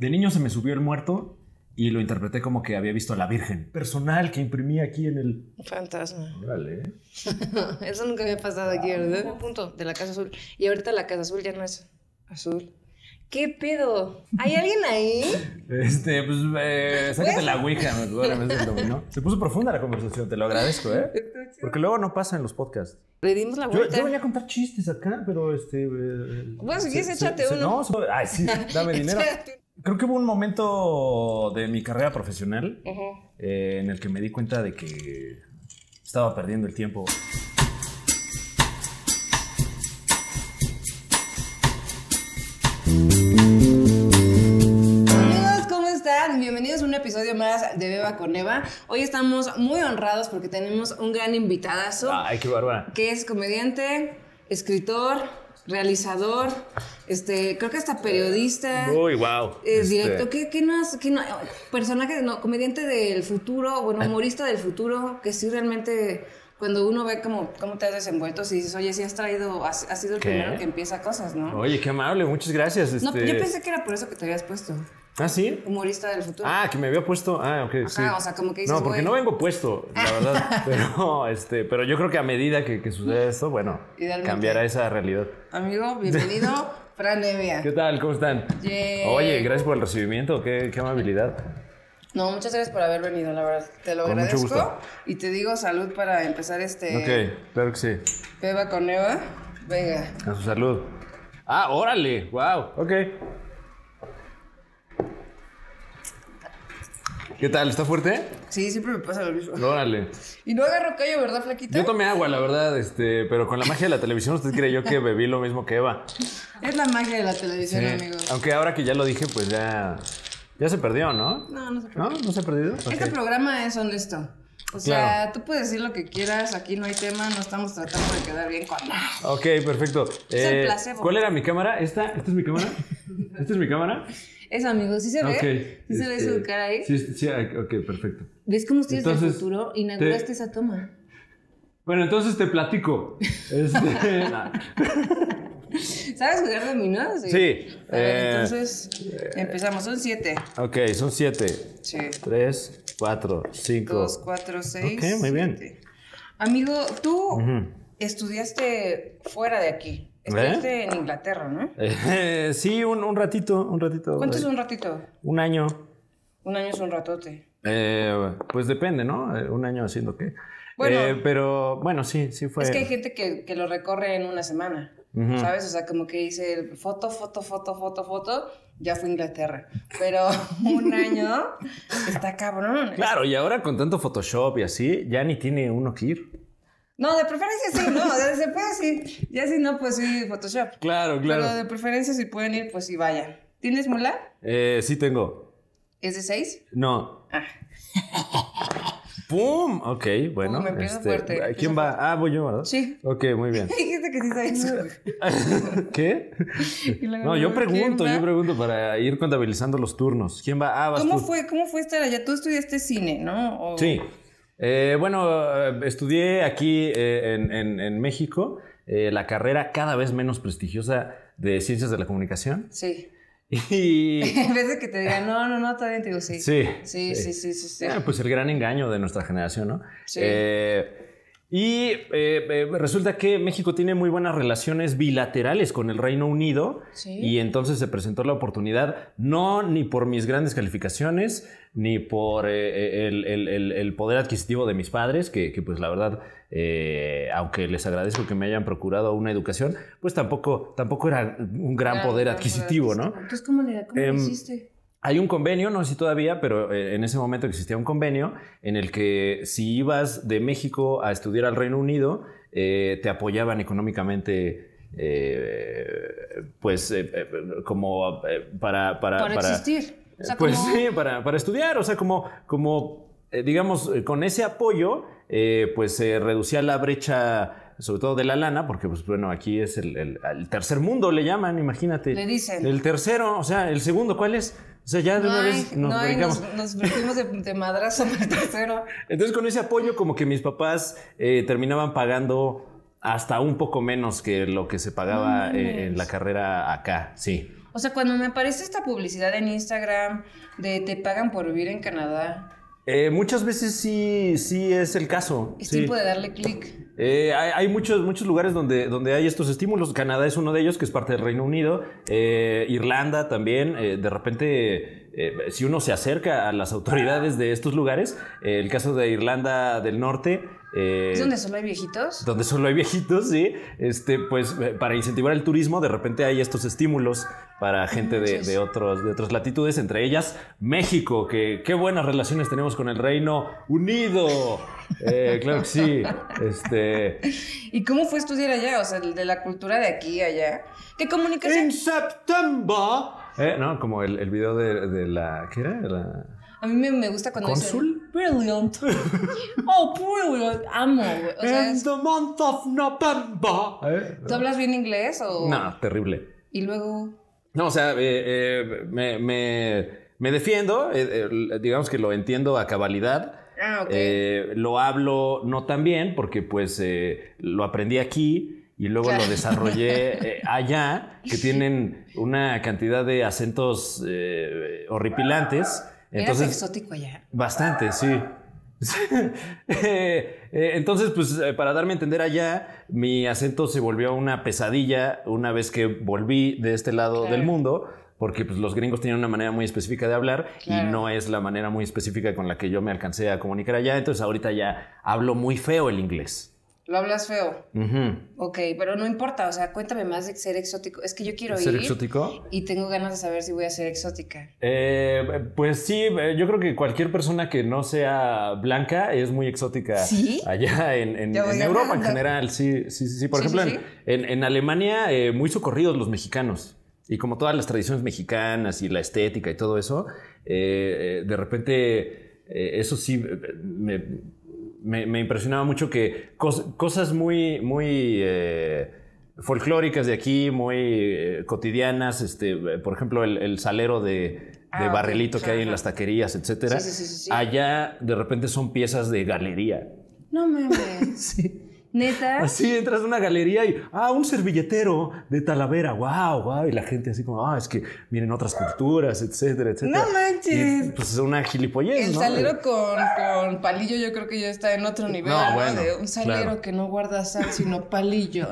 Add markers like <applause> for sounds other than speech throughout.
De niño se me subió el muerto y lo interpreté como que había visto a la Virgen. Personal que imprimí aquí en el... Fantasma. Órale. <laughs> Eso nunca había pasado aquí, ah. ¿verdad? Un punto de la Casa Azul. Y ahorita la Casa Azul ya no es azul. ¿Qué pedo? ¿Hay alguien ahí? Este, pues, eh, sácate la ouija, me Se puso profunda la conversación, te lo agradezco, ¿eh? Porque luego no pasa en los podcasts. Le dimos la vuelta. Yo, yo venía a contar chistes acá, pero este... Eh, bueno, si quieres, échate uno. no, ay, sí, dame <laughs> dinero creo que hubo un momento de mi carrera profesional eh, en el que me di cuenta de que estaba perdiendo el tiempo. Amigos, ¿cómo están? bienvenidos a un episodio más de Beba con Eva. Hoy estamos muy honrados porque tenemos un gran invitadazo. Ay, qué bárbara. Que es comediante, escritor, realizador, este, creo que hasta periodista. Uy, wow. Eh, este directo. ¿Qué, no qué no, personaje, no, comediante del futuro, bueno, ah. humorista del futuro, que sí realmente cuando uno ve cómo, cómo te has desenvuelto, si dices, oye, sí has traído, has, sido el primero que empieza cosas, ¿no? Oye, qué amable, muchas gracias. No, yo este pensé que era por eso que te habías puesto. ¿Ah, sí? Humorista del futuro. Ah, que me había puesto. Ah, ok. Ajá, o sea, como que dices, No, porque no vengo puesto, la <laughs> verdad. pero, este, pero yo creo que a medida que, que sucede esto, bueno, cambiará esa realidad. Amigo, <laughs> bienvenido, Fran Evia. ¿Qué tal? ¿Cómo están? Oye, gracias por el recibimiento. Qué, amabilidad. No, muchas gracias por haber venido, la verdad. Te lo agradezco. Y te digo salud para empezar este. Ok, claro que sí. Beba con Eva. Venga. A su salud. Ah, órale. Wow. Ok. ¿Qué tal? ¿Está fuerte? Sí, siempre me pasa lo mismo. Órale. <laughs> Y no agarro callo, ¿verdad, flaquita? Yo tomé agua, la verdad, este, pero con la magia de la televisión, usted yo que bebí lo mismo que Eva. Es la magia de la televisión, amigos. Aunque ahora que ya lo dije, pues ya. Ya se perdió, ¿no? No, no se perdió. ¿No? ¿No se ha perdido? Este programa es honesto. O sea, tú puedes decir lo que quieras, aquí no hay tema, no estamos tratando de quedar bien con nada. Ok, perfecto. Es el eh, placebo. ¿Cuál era mi cámara? ¿Esta? ¿Esta es mi cámara? ¿Esta es mi cámara? Eso, amigo. ¿sí se ve? ¿Sí se ve su este, cara ahí? Sí, este, sí, ok, perfecto. ¿Ves cómo estudias del futuro inauguraste esa toma? Bueno, entonces te platico. <laughs> Este, ¿Sabes jugar dominó? Sí. sí. ver, eh, entonces empezamos. Son siete. Ok, son siete. Sí. Tres, cuatro, cinco. Dos, cuatro, seis. Ok, muy bien. Amigo, tú estudiaste fuera de aquí. ¿Eh? Estuviste en Inglaterra, ¿no? Eh, sí, un, ratito, un ratito. ¿Cuánto es eh, un ratito? Un año. Un año es un ratote. pues depende, ¿no? Un año haciendo qué. Bueno, pero bueno, sí, sí fue. Es que hay gente que, lo recorre en una semana, ¿sabes? O sea, como que dice foto, foto, foto, foto, foto, ya fue Inglaterra. Pero <laughs> un año está cabrón. Claro, y ahora con tanto Photoshop y así, ya ni tiene uno que ir. No, de preferencia sí, no, se puede sí. Ya si no, pues sí, Photoshop. Claro, claro. Pero de preferencia si pueden ir, pues sí vaya. ¿Tienes mula? Eh, sí tengo. ¿Es de seis? No. Ah. <laughs> ¡Pum! Ok, bueno. este, ¿Quién va? Ah, voy yo, ¿verdad? Sí. Ok, muy bien. <laughs> Dijiste que sí sabes <laughs> ¿Qué? No, yo pregunto, yo pregunto para ir contabilizando los turnos. ¿Quién va? Ah, vas ¿Cómo tú. fue? ¿Cómo fue estar allá? Tú estudiaste cine, ¿no? Sí. Eh, bueno, eh, estudié aquí eh, en, México la carrera cada vez menos prestigiosa de Ciencias de la Comunicación. Sí. <laughs> Y... <laughs> en vez de que te digan, no, no, no, todavía te digo sí. Sí. Sí, sí, sí, sí. pues el gran engaño de nuestra generación, ¿no? Sí. Y eh, eh, resulta que México tiene muy buenas relaciones bilaterales con el Reino Unido y entonces se presentó la oportunidad, no ni por mis grandes calificaciones, ni por eh, el, poder adquisitivo de mis padres, que, pues la verdad, aunque les agradezco que me hayan procurado una educación, pues tampoco, tampoco era un gran, poder adquisitivo, ¿no? Entonces, ¿cómo le, cómo em, hiciste? Hay un convenio, no sé si todavía, pero eh, en ese momento existía un convenio en el que si ibas de México a estudiar al Reino Unido, eh, te apoyaban económicamente. Eh, pues como para, para, para, existir pues sí para, estudiar o sea como como digamos con ese apoyo pues se reducía la brecha sobre todo de la lana, porque pues bueno, aquí es el, tercer mundo, le llaman, imagínate. Le dicen. El tercero, o sea, el segundo, ¿cuál es? O sea, ya de una vez nos, no nos, metimos de, madrazo tercero. Entonces, con ese apoyo, como que mis papás eh, terminaban pagando hasta un poco menos que lo que se pagaba eh, en la carrera acá, sí. O sea, cuando me aparece esta publicidad en Instagram de te pagan por vivir en Canadá. Eh, muchas veces sí, sí es el caso. Es tiempo de darle clic. Eh, hay, muchos, muchos lugares donde, donde hay estos estímulos. Canadá es uno de ellos, que es parte del Reino Unido. Eh, Irlanda también. Eh, de repente, si uno se acerca a las autoridades de estos lugares, el caso de Irlanda del Norte, eh, ¿Es donde solo hay viejitos? Donde solo hay viejitos, sí. Este, pues eh, para incentivar el turismo, de repente hay estos estímulos para mm, gente de, otros, de otras latitudes, entre ellas México, que qué buenas relaciones tenemos con el Reino Unido. Eh, <laughs> claro que sí. Este... ¿Y cómo fue estudiar allá? O sea, de la cultura de aquí allá. ¿Qué comunicación? En septiembre. no, como el, video de, la... ¿Qué era? La... A mí me, gusta cuando ¿Consul? brilliant. <laughs> Oh, brilliant. Amo, the month of November. ¿Tú hablas bien inglés o...? No, terrible. ¿Y luego...? No, o sea, eh, eh, me, defiendo. Eh, digamos que lo entiendo a cabalidad. Ah, okay. lo hablo no tan bien porque pues lo aprendí aquí y luego lo desarrollé <laughs> allá, que tienen una cantidad de acentos horripilantes entonces, exótico allá. Bastante, sí. <laughs> Eh, eh, entonces, pues eh, para darme a entender allá, mi acento se volvió una pesadilla una vez que volví de este lado del mundo, porque pues, los gringos tienen una manera muy específica de hablar y no es la manera muy específica con la que yo me alcancé a comunicar allá. Entonces, ahorita ya hablo muy feo el inglés. Lo hablas feo. Ajá. Ok, pero no importa, o sea, cuéntame más de ser exótico. Es que yo quiero ¿Ser ir. ¿Ser exótico? Y tengo ganas de saber si voy a ser exótica. Eh, pues sí, eh, yo creo que cualquier persona que no sea blanca es muy exótica. Allá en, en, Europa en general, sí, sí, sí. Por ejemplo, en, Alemania, eh, muy socorridos los mexicanos. Y como todas las tradiciones mexicanas y la estética y todo eso, de repente, eso sí, me me, impresionaba mucho que cosas muy, muy eh, folclóricas de aquí, muy eh, cotidianas, este, por ejemplo, el, salero de, ah, barrilito que hay en las taquerías, etcétera. allá de repente son piezas de galería. No mames. <laughs> sí. Así entras a una galería y, ah, un servilletero de Talavera, wow, wow. Y la gente así como, ah, es que vienen otras culturas, etcétera, etcétera. No manches. pues es una gilipollez. El salero eh. con, con, palillo yo creo que ya está en otro nivel. No, un salero que no guarda sal, sino <laughs> palillos.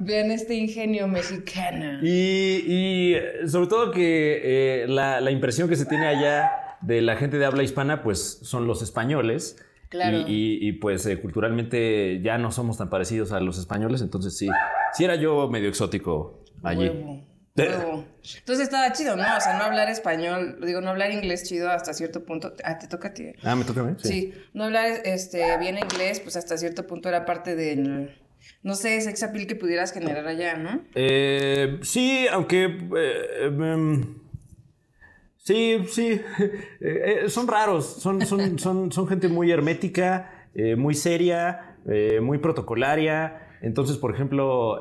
Vean este ingenio mexicano. Y, sobre todo que eh, la, la impresión que se tiene allá de la gente de habla hispana, pues son los españoles y, pues eh, culturalmente ya no somos tan parecidos a los españoles, entonces sí, sí era yo medio exótico allí. Entonces estaba chido, ¿no? O sea, no hablar español, digo, no hablar inglés chido hasta cierto punto. Ah, te toca a ti. ¿eh? Ah, me toca a mí. Sí. no hablar este, bien inglés, pues hasta cierto punto era parte del, no sé, sex appeal que pudieras generar allá, ¿no? Eh, sí, aunque... Em, Sí, sí. <laughs> Eh, eh, son raros. Son, son, <laughs> son, son gente muy hermética, eh, muy seria, muy protocolaria. Entonces, por ejemplo,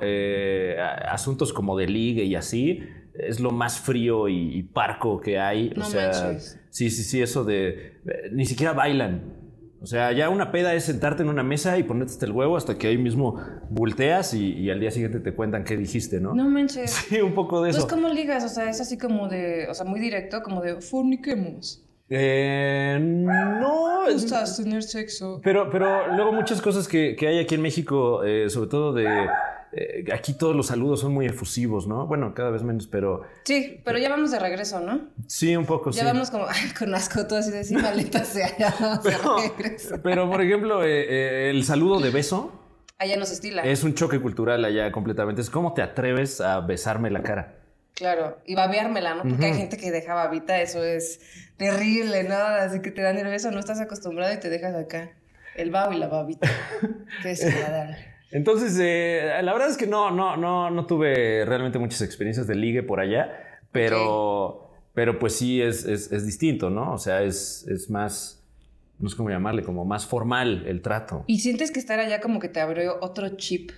asuntos como de ligue y así, es lo más frío y, parco que hay. o sea, sí, sí, sí, eso de. ni siquiera bailan. O sea, ya una peda es sentarte en una mesa y ponerte hasta el huevo hasta que ahí mismo volteas y, al día siguiente te cuentan qué dijiste, ¿no? No manches. <laughs> Sí, un poco de pues, eso. es ¿cómo ligas? O sea, es así como de, o sea, muy directo, como de forniquemos. Eh, no. Gustas tener sexo. Pero, pero luego muchas cosas que, hay aquí en México, eh, sobre todo de eh, aquí todos los saludos son muy efusivos, ¿no? Bueno, cada vez menos, pero... Sí, pero ya vamos de regreso, ¿no? Sí, un poco, sí. Ya vamos como con las cotas y ya pero, de regreso. Pero, por ejemplo, eh, eh, el saludo de beso... Allá nos se estila. Es un choque cultural allá completamente. Es como te atreves a besarme la cara. Claro, y babeármela, ¿no? Porque hay gente que deja babita, eso es terrible, ¿no? Así que te dan el beso, no estás acostumbrado y te dejas acá. El babo y la babita. <laughs> Qué desagradable. Entonces, eh, la verdad es que no, no, no, no tuve realmente muchas experiencias de ligue por allá, pero, pero pues sí es, distinto, ¿no? O sea, es, es más, no sé cómo llamarle, como más formal el trato. ¿Y sientes que estar allá como que te abrió otro chip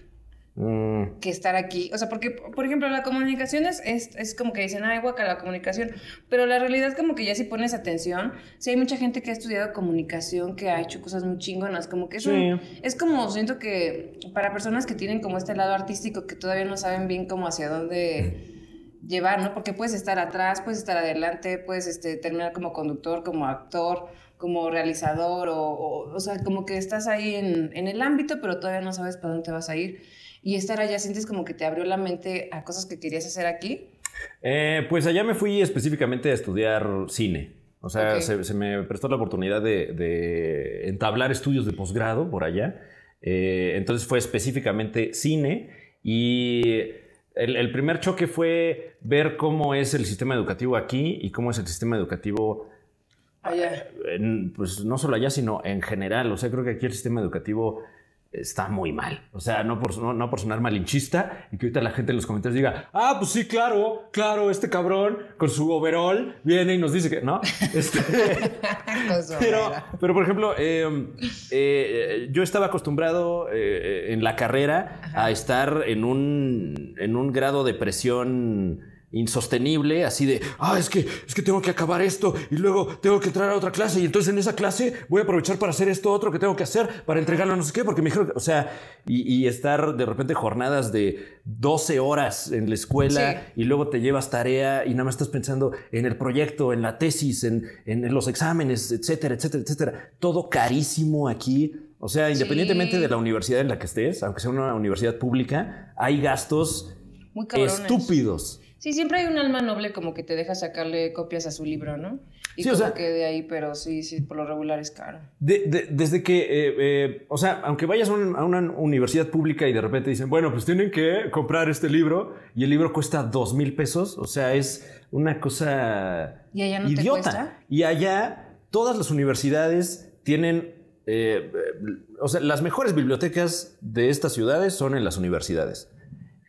Mm. que estar aquí. O sea, porque, por ejemplo, la comunicación es, es, como que dicen, ay, guaca, la comunicación. Pero la realidad es como que ya si pones atención, si hay mucha gente que ha estudiado comunicación, que ha hecho cosas muy chingonas, como que es, es como, siento que para personas que tienen como este lado artístico, que todavía no saben bien cómo hacia dónde... llevar, ¿no? Porque puedes estar atrás, puedes estar adelante, puedes este, terminar como conductor, como actor, como realizador, o, o, sea, como que estás ahí en, en, el ámbito, pero todavía no sabes para dónde te vas a ir. ¿Y estar allá sientes como que te abrió la mente a cosas que querías hacer aquí? Eh, pues allá me fui específicamente a estudiar cine. O sea, se, me prestó la oportunidad de, entablar estudios de posgrado por allá. Eh, entonces fue específicamente cine y... El, primer choque fue ver cómo es el sistema educativo aquí y cómo es el sistema educativo allá. Eh, pues no solo allá, sino en general. O sea, creo que aquí el sistema educativo está muy mal. O sea, no por, no, por sonar malinchista y que ahorita la gente en los comentarios diga, ah, pues sí, claro, claro, este cabrón con su overall viene y nos dice que no. <laughs> Este, <laughs> pero, pero, por ejemplo, eh, eh, yo estaba acostumbrado eh, en la carrera a estar en un, en un grado de presión insostenible, así de, ah, es que, es que tengo que acabar esto y luego tengo que entrar a otra clase y entonces en esa clase voy a aprovechar para hacer esto otro que tengo que hacer, para entregarlo a no sé qué, porque me dijeron, o sea, y, estar de repente jornadas de 12 horas en la escuela y luego te llevas tarea y nada más estás pensando en el proyecto, en la tesis, en, los exámenes, etcétera, etcétera, etcétera. Todo carísimo aquí. O sea, independientemente de la universidad en la que estés, aunque sea una universidad pública, hay gastos Muy estúpidos Sí, siempre hay un alma noble como que te deja sacarle copias a su libro, ¿no? Y sí, de ahí, pero sí, sí, por lo regular es caro. De, desde que, eh, eh, o sea, aunque vayas a una universidad pública y de repente dicen, bueno, pues tienen que comprar este libro y el libro cuesta dos mil pesos, o sea, es una cosa ¿Y allá no idiota. Y allá todas las universidades tienen, eh, o sea, las mejores bibliotecas de estas ciudades son en las universidades.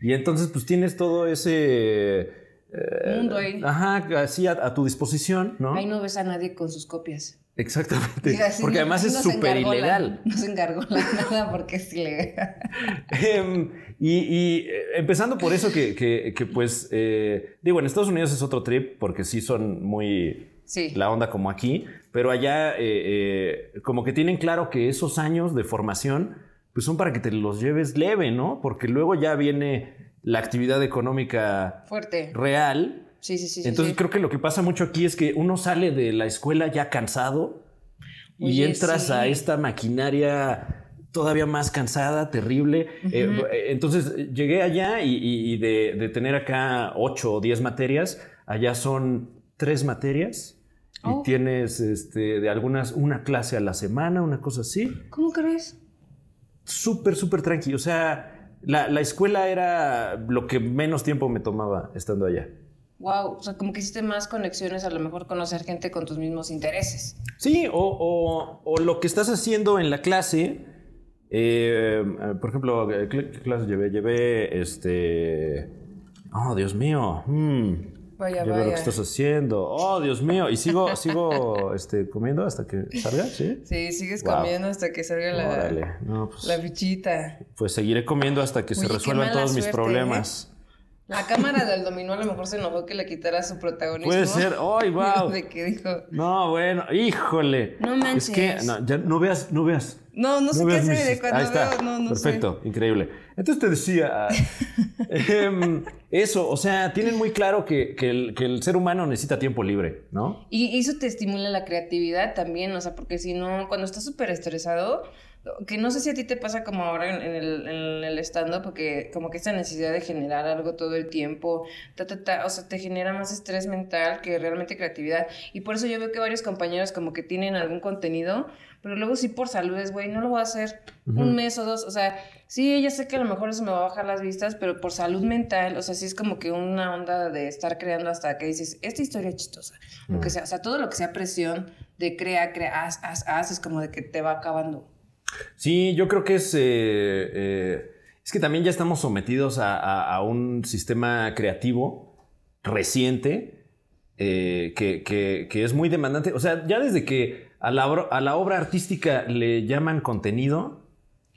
Y entonces, pues tienes todo ese. Eh, Mundo ahí. Ajá, así a, tu disposición, ¿no? Ahí no ves a nadie con sus copias. Exactamente. <laughs> porque además es súper ilegal. No se encargó <laughs> nada porque es <laughs> ilegal. Em, y, eh, empezando por eso que, pues, eh, digo, en Estados Unidos es otro trip porque sí son muy... La onda como aquí, pero allá como que tienen claro que esos años de formación pues son para que te los lleves leve, ¿no? Porque luego ya viene la actividad económica fuerte, real. Sí, sí, sí. Entonces creo que lo que pasa mucho aquí es que uno sale de la escuela ya cansado y entras a esta maquinaria todavía más cansada, terrible. Eh, eh, entonces llegué allá y, de, tener acá ocho o diez materias, allá son tres materias y oh. tienes este, de algunas una clase a la semana, una cosa así. ¿Cómo crees? súper, súper tranqui. O sea, la, escuela era lo que menos tiempo me tomaba estando allá. Wow, o sea, como que hiciste más conexiones, a lo mejor conocer gente con tus mismos intereses. Sí, o, lo que estás haciendo en la clase. Eh, por ejemplo, ¿qué clase llevé? Llevé este. Oh, Dios mío. Hmm. Vaya, vaya. Veo lo que estás haciendo. Oh, Dios mío. Y sigo, <laughs> sigo este, comiendo hasta que salga, ¿sí? Sí, sigues comiendo hasta que salga la, no, pues, la fichita. Pues seguiré comiendo hasta que se resuelvan todos mis ¿eh? problemas. La cámara del dominó a lo mejor se enojó que le quitara su protagonismo. Puede ser, <laughs> ¡ay, wow! No, bueno, híjole. No manches. Es que no, ya no veas, no veas. No, no, sé qué hacer de cuando Perfecto, increíble. Entonces te decía <laughs> em, eso, o sea, tienen muy claro que, que, el, que, el, ser humano necesita tiempo libre, ¿no? Y eso te estimula la creatividad también, o sea, porque si no, cuando estás súper estresado, que no sé si a ti te pasa como ahora en el, en el stand-up, porque como que esta necesidad de generar algo todo el tiempo, o sea, te genera más estrés mental que realmente creatividad. Y por eso yo veo que varios compañeros como que tienen algún contenido, pero luego sí por salud es, güey, no lo voy a hacer un mes o dos, o sea, sí, ya sé que a lo mejor eso me va a bajar las vistas, pero por salud mental, o sea, sí es como que una onda de estar creando hasta que dices, esta historia es chistosa, lo que sea, o sea, todo lo que sea presión de crea, crea, haz, haz, haz, es como de que te va acabando. Sí, yo creo que es... Eh, eh, es que también ya estamos sometidos a, un sistema creativo reciente eh, que, es muy demandante. O sea, ya desde que a la, a la obra artística le llaman contenido,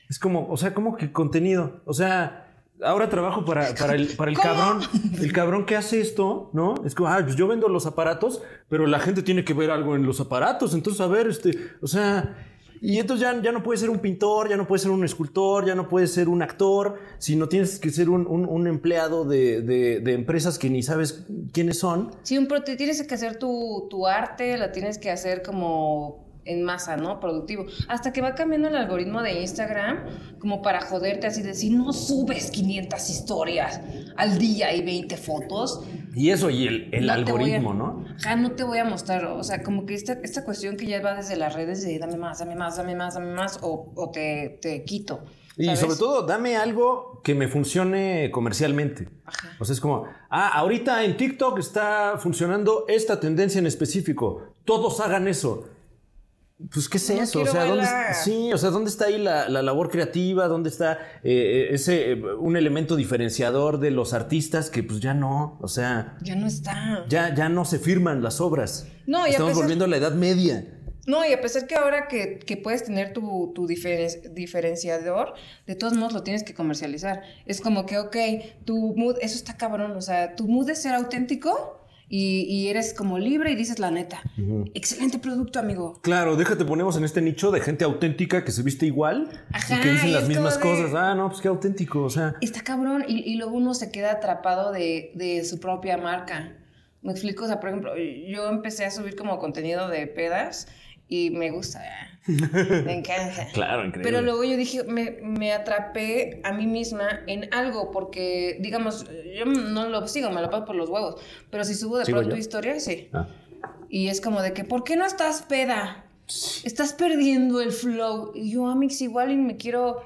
es como, o sea, ¿cómo que contenido? O sea, ahora trabajo para, el, para el cabrón. El cabrón que hace esto, ¿no? Es como, ah, pues yo vendo los aparatos, pero la gente tiene que ver algo en los aparatos. Entonces, a ver, este, o sea, y entonces ya, no puedes ser un pintor, ya no puedes ser un escultor, ya no puedes ser un actor, sino tienes que ser un, empleado de, empresas que ni sabes quiénes son. Sí, un, pero tienes que hacer tu, tu arte, la tienes que hacer como en masa, ¿no? Productivo. Hasta que va cambiando el algoritmo de Instagram como para joderte así, de decir, no subes 500 historias al día y 20 fotos. Y eso, y el, algoritmo, ¿no? Ajá, no te voy a mostrar, o sea, como que esta, esta cuestión que ya va desde las redes de dame más, dame más, dame más, dame más, o, te, quito. Y sobre todo, dame algo que me funcione comercialmente. O sea, es como, ah, ahorita en TikTok está funcionando esta tendencia en específico, todos hagan eso pues, ¿qué es eso? O sea, ¿dónde, sí, o sea, ¿dónde está ahí la, labor creativa? ¿Dónde está eh, eh, ese, eh, un elemento diferenciador de los artistas que pues ya no, o sea... Ya no está. Ya, ya no se firman las obras. No, Estamos volviendo a la Edad Media. No, y a pesar que ahora que, puedes tener tu, diferenciador, de todos modos lo tienes que comercializar. Es como que, ok, tu mood, eso está cabrón, o sea, tu mood es ser auténtico, y, eres como libre y dices la neta. Excelente producto, amigo. Claro, déjate, ponemos en este nicho de gente auténtica que se viste igual Ajá, y que dicen las mismas cosas. Ah, no, pues qué auténtico, o sea. Está cabrón y, luego uno se queda atrapado de, de su propia marca. Me explico, o sea, por ejemplo, yo empecé a subir como contenido de pedas y me gusta. Me encanta. <laughs> Claro, increíble. Pero luego yo dije, me, atrapé a mí misma en algo, porque, digamos, yo no lo sigo, me lo paso por los huevos. Pero si subo de pronto historia, sí. Ah. Y es como de que, ¿por qué no estás peda? Estás perdiendo el flow. Y yo, Amix, igual y me quiero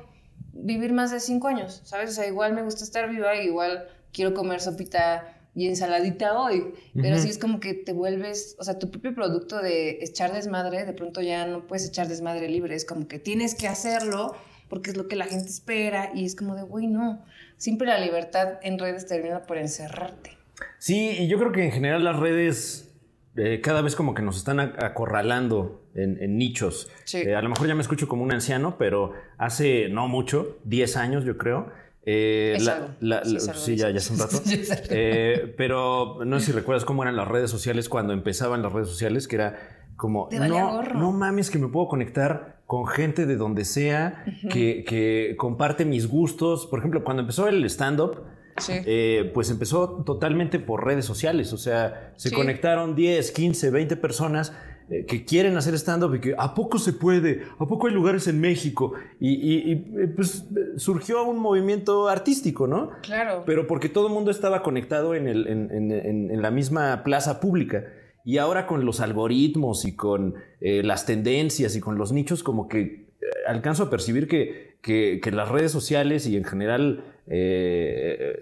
vivir más de cinco años, ¿sabes? O sea, igual me gusta estar viva, igual quiero comer sopita y ensaladita hoy. Pero sí es como que te vuelves, o sea, tu propio producto de echar desmadre, de pronto ya no puedes echar desmadre libre, es como que tienes que hacerlo porque es lo que la gente espera y es como de, güey, no, siempre la libertad en redes termina por encerrarte. Sí, y yo creo que en general las redes eh, cada vez como que nos están acorralando en, nichos. Eh, a lo mejor ya me escucho como un anciano, pero hace no mucho, 10 años yo creo, eh, la, sí, ya, hace un rato. <laughs> Eh, pero no sé si recuerdas cómo eran las redes sociales cuando empezaban las redes sociales, que era como, no, no mames que me puedo conectar con gente de donde sea, que, comparte mis gustos. Por ejemplo, cuando empezó el stand-up, eh, pues empezó totalmente por redes sociales, o sea, se conectaron 10, 15, 20 personas eh, que quieren hacer stand-up y que a poco se puede, a poco hay lugares en México. Y, eh, pues eh, surgió un movimiento artístico, ¿no? Claro. Pero porque todo el mundo estaba conectado en, la misma plaza pública. Y ahora con los algoritmos y con las tendencias y con los nichos, como que alcanzo a percibir que, que, las redes sociales y en general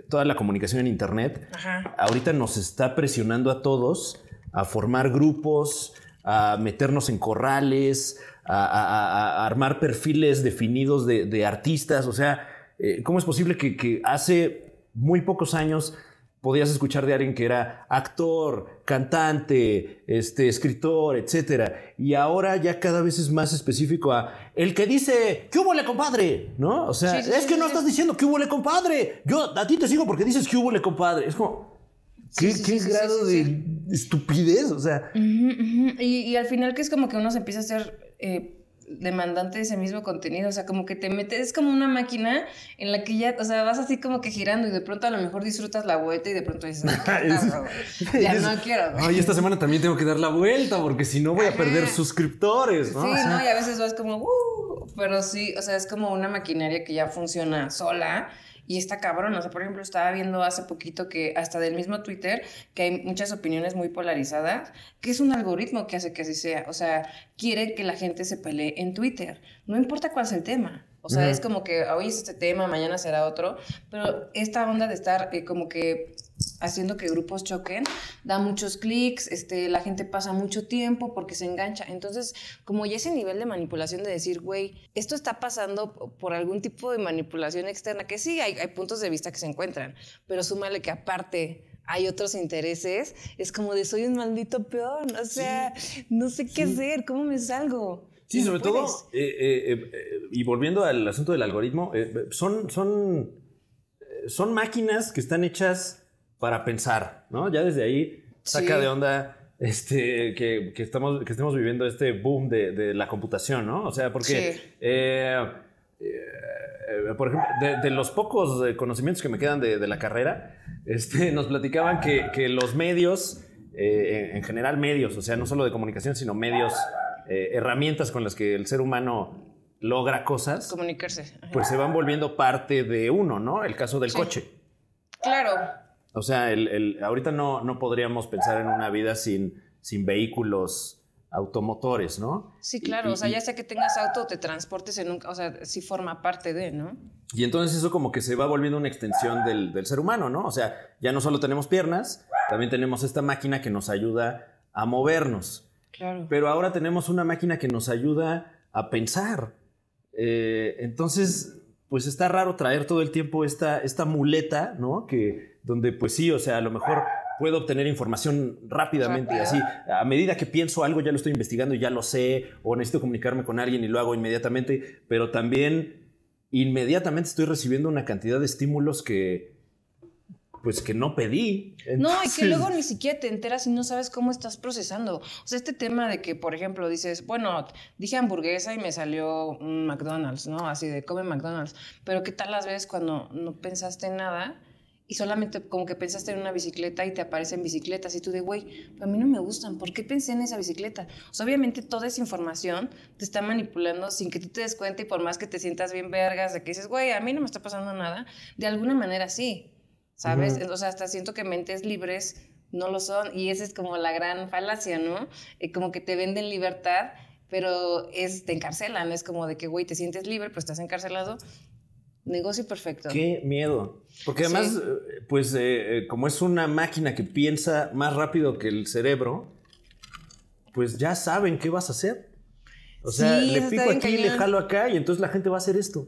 toda la comunicación en Internet ahorita nos está presionando a todos a formar grupos, a meternos en corrales, a, armar perfiles definidos de, artistas. O sea, eh, ¿cómo es posible que, hace muy pocos años podías escuchar de alguien que era actor, cantante, este, escritor, etcétera. Y ahora ya cada vez es más específico a el que dice, ¿qué hubo le compadre? ¿No? O sea, es que no estás diciendo, ¿qué hubo le compadre? Yo a ti te sigo porque dices, ¿qué hubo le compadre? Es como, qué grado de estupidez, o sea. Y, al final que es como que uno se empieza a hacer eh, demandante de ese mismo contenido, o sea, como que te metes, es como una máquina en la que ya, o sea, vas así como que girando y de pronto a lo mejor disfrutas la vuelta y de pronto dices, ah, <laughs> no, ya no quiero. Ay, esta semana también tengo que dar la vuelta porque si no voy a perder suscriptores, ¿no? Sí, no, y a veces vas como, uh", pero sí, o sea, es como una maquinaria que ya funciona sola y está cabrón. O sea, por ejemplo, estaba viendo hace poquito que hasta del mismo Twitter que hay muchas opiniones muy polarizadas, que es un algoritmo que hace que así sea. O sea, quiere que la gente se pelee en Twitter. No importa cuál es el tema. O sea, es como que hoy es este tema, mañana será otro, pero esta onda de estar eh, como que haciendo que grupos choquen, da muchos clics, este, la gente pasa mucho tiempo porque se engancha. Entonces, como ya ese nivel de manipulación de decir, güey, esto está pasando por algún tipo de manipulación externa, que sí, hay, puntos de vista que se encuentran, pero súmale que aparte hay otros intereses, es como de soy un maldito peón, o sea, no sé qué hacer, ¿cómo me salgo? Sí, sobre todo, eh, eh, eh, y volviendo al asunto del algoritmo, son, son, son máquinas que están hechas para pensar, ¿no? Ya desde ahí saca de onda este, que, estamos, estemos viviendo este boom de, la computación, ¿no? O sea, porque, eh, eh, por ejemplo, de, los pocos eh, conocimientos que me quedan de, la carrera, este, <laughs> nos platicaban que, los medios, en general medios, o sea, no solo de comunicación, sino medios, herramientas con las que el ser humano logra cosas. Comunicarse. Pues se van volviendo parte de uno, ¿no? El caso del coche. Claro, o sea, el, ahorita no, podríamos pensar en una vida sin, vehículos automotores, ¿no? Sí, claro, o sea, ya sea que tengas auto, te transportes en un, o sea, sí forma parte de, ¿no? Y entonces eso como que se va volviendo una extensión del, ser humano, ¿no? O sea, ya no solo tenemos piernas, también tenemos esta máquina que nos ayuda a movernos. Claro. Pero ahora tenemos una máquina que nos ayuda a pensar. Eh, entonces, pues está raro traer todo el tiempo esta, esta muleta, ¿no? Que, donde pues sí, o sea, a lo mejor puedo obtener información rápidamente y así, a medida que pienso algo ya lo estoy investigando y ya lo sé, o necesito comunicarme con alguien y lo hago inmediatamente, pero también inmediatamente estoy recibiendo una cantidad de estímulos que pues que no pedí. No, y que luego ni siquiera te enteras y no sabes cómo estás procesando. O sea, este tema de que, por ejemplo, dices, bueno, dije hamburguesa y me salió un McDonald's, ¿no? Así de come McDonald's. Pero ¿qué tal las veces cuando no pensaste en nada? y solamente como que pensaste en una bicicleta y te aparece en bicicletas y tú de, güey, a mí no me gustan, ¿por qué pensé en esa bicicleta? O sea, obviamente toda esa información te está manipulando sin que tú te des cuenta y por más que te sientas bien vergas de que dices, güey, a mí no me está pasando nada, de alguna manera sí, ¿sabes? O sea, hasta siento que mentes libres no lo son y esa es como la gran falacia, ¿no? Eh, como que te venden libertad pero es, te encarcelan, es como de que, güey, te sientes libre, pero estás encarcelado Negocio perfecto. Qué miedo. Porque además, eh, pues eh, eh, como es una máquina que piensa más rápido que el cerebro, pues ya saben qué vas a hacer. O sea, le pico aquí, le jalo acá y entonces la gente va a hacer esto.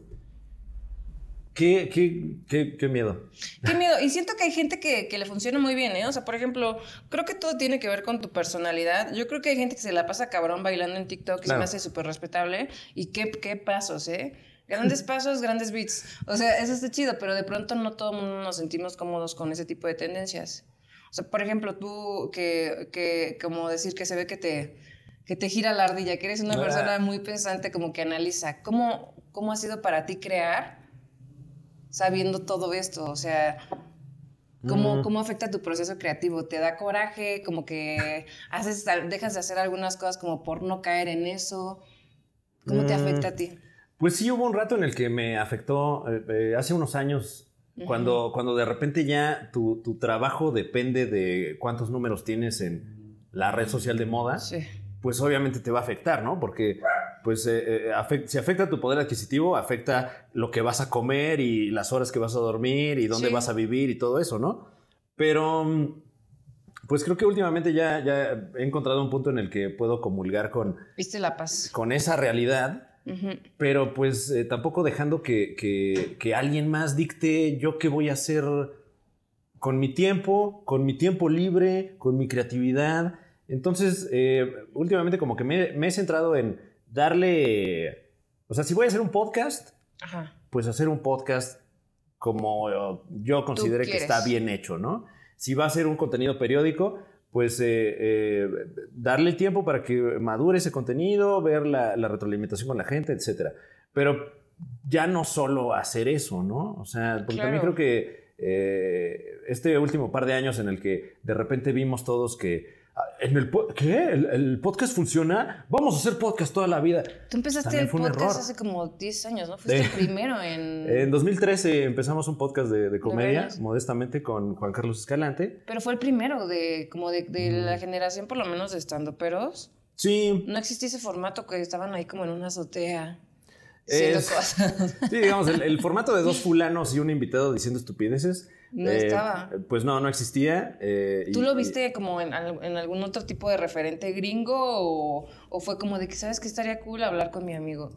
Qué, qué, qué, miedo. Qué miedo. Y siento que hay gente que, le funciona muy bien, ¿eh? O sea, por ejemplo, creo que todo tiene que ver con tu personalidad. Yo creo que hay gente que se la pasa cabrón bailando en TikTok, que se me hace súper respetable. Y qué, qué pasos, ¿eh? Grandes pasos, grandes beats. O sea, eso está chido, pero de pronto no todo el mundo nos sentimos cómodos con ese tipo de tendencias. O sea, por ejemplo, tú que, como decir que se ve que te, que te gira la ardilla, que eres una persona muy pensante, como que analiza. ¿Cómo, ¿Cómo ha sido para ti crear sabiendo todo esto? O sea, ¿Cómo, mm. ¿Cómo, afecta tu proceso creativo? ¿Te da coraje? ¿Como que haces, dejas de hacer algunas cosas como por no caer en eso? ¿Cómo te mm. afecta a ti? Pues sí, hubo un rato en el que me afectó eh, eh, hace unos años. Cuando, cuando de repente ya tu, trabajo depende de cuántos números tienes en la red social de moda, pues obviamente te va a afectar, ¿no? Porque pues eh, si afecta tu poder adquisitivo, afecta lo que vas a comer y las horas que vas a dormir y dónde vas a vivir y todo eso, ¿no? Pero mm, pues creo que últimamente ya, ya he encontrado un punto en el que puedo comulgar con... Viste la paz. Con esa realidad pero pues eh, tampoco dejando que, alguien más dicte yo qué voy a hacer con mi tiempo, con mi tiempo libre, con mi creatividad. Entonces, eh, últimamente como que me, he centrado en darle, o sea, si voy a hacer un podcast, pues hacer un podcast como eh, yo considere que está bien hecho, ¿no? Si va a ser un contenido periódico, pues eh, eh, darle tiempo para que madure ese contenido, ver la, retroalimentación con la gente, etc. Pero ya no solo hacer eso, ¿no? O sea, porque también creo que eh, este último par de años en el que de repente vimos todos que Ah, en el ¿Qué? ¿El, podcast funciona? Vamos a hacer podcast toda la vida. Tú empezaste el podcast hace como 10 años, ¿no? Fuiste el primero en... <laughs> En 2013 empezamos un podcast de, comedia, modestamente, con Juan Carlos Escalante. Pero fue el primero de, como de, mm. la generación, por lo menos, de estando peros. Sí. No existía ese formato que estaban ahí como en una azotea. <laughs> Sí, digamos, el, formato de dos fulanos y un invitado diciendo estupideces. No eh, estaba. Pues no, no existía. Eh, ¿Tú lo viste como en, algún otro tipo de referente gringo o, fue como de que sabes que estaría cool hablar con mi amigo?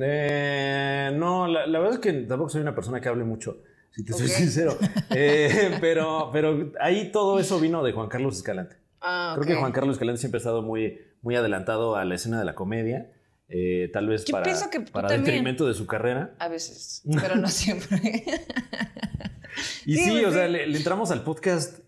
Eh, no, la, verdad es que tampoco soy una persona que hable mucho, si te soy sincero. <laughs> pero, pero ahí todo eso vino de Juan Carlos Escalante. Ah, Creo que Juan Carlos Escalante siempre ha estado muy, muy adelantado a la escena de la comedia. Eh, tal vez para, el detrimento de su carrera. A veces, <laughs> pero no siempre. y sí, pues o sea, le, entramos al podcast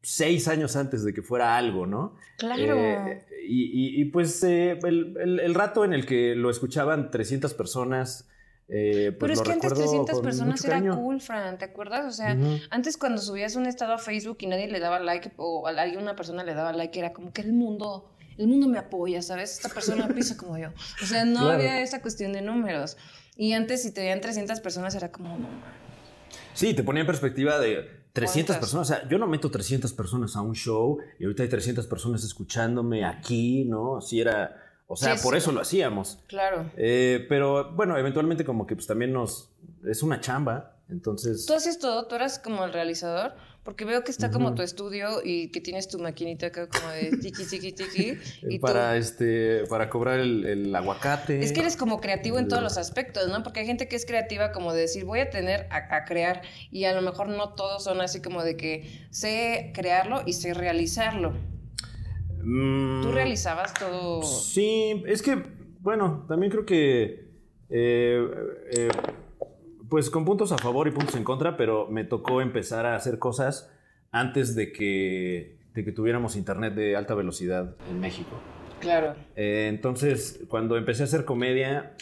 seis años antes de que fuera algo, ¿no? Claro. Eh, y, pues eh, el, rato en el que lo escuchaban 300 personas. Pues pero es que antes 300 personas era cool, Fran, ¿te acuerdas? O sea, antes cuando subías un estado a Facebook y nadie le daba like o alguna una persona le daba like, era como que el mundo el mundo me apoya, ¿sabes? Esta persona <laughs> pisa como yo. O sea, no había esa cuestión de números. Y antes, si te veían 300 personas, era como, Sí, te ponía en perspectiva de 300 personas. O sea, yo no meto 300 personas a un show y ahorita hay 300 personas escuchándome aquí, ¿no? Si era. O sea, por eso lo hacíamos. Claro. Eh, pero bueno, eventualmente, como que pues también nos. Es una chamba. Entonces. Tú haces todo, tú eras como el realizador. Porque veo que está como tu estudio y que tienes tu maquinita acá como de tiki, tiki, tiki. <laughs> Y para, este, para cobrar el, aguacate. Es que eres como creativo en todos los aspectos, ¿no? Porque hay gente que es creativa como de decir, voy a tener a, crear. Y a lo mejor no todos son así como de que sé crearlo y sé realizarlo. Mm. ¿Tú realizabas todo? Sí, es que, bueno, también creo que... Eh, eh, pues con puntos a favor y puntos en contra, pero me tocó empezar a hacer cosas antes de que, tuviéramos internet de alta velocidad en México. Claro. Eh, entonces, cuando empecé a hacer comedia,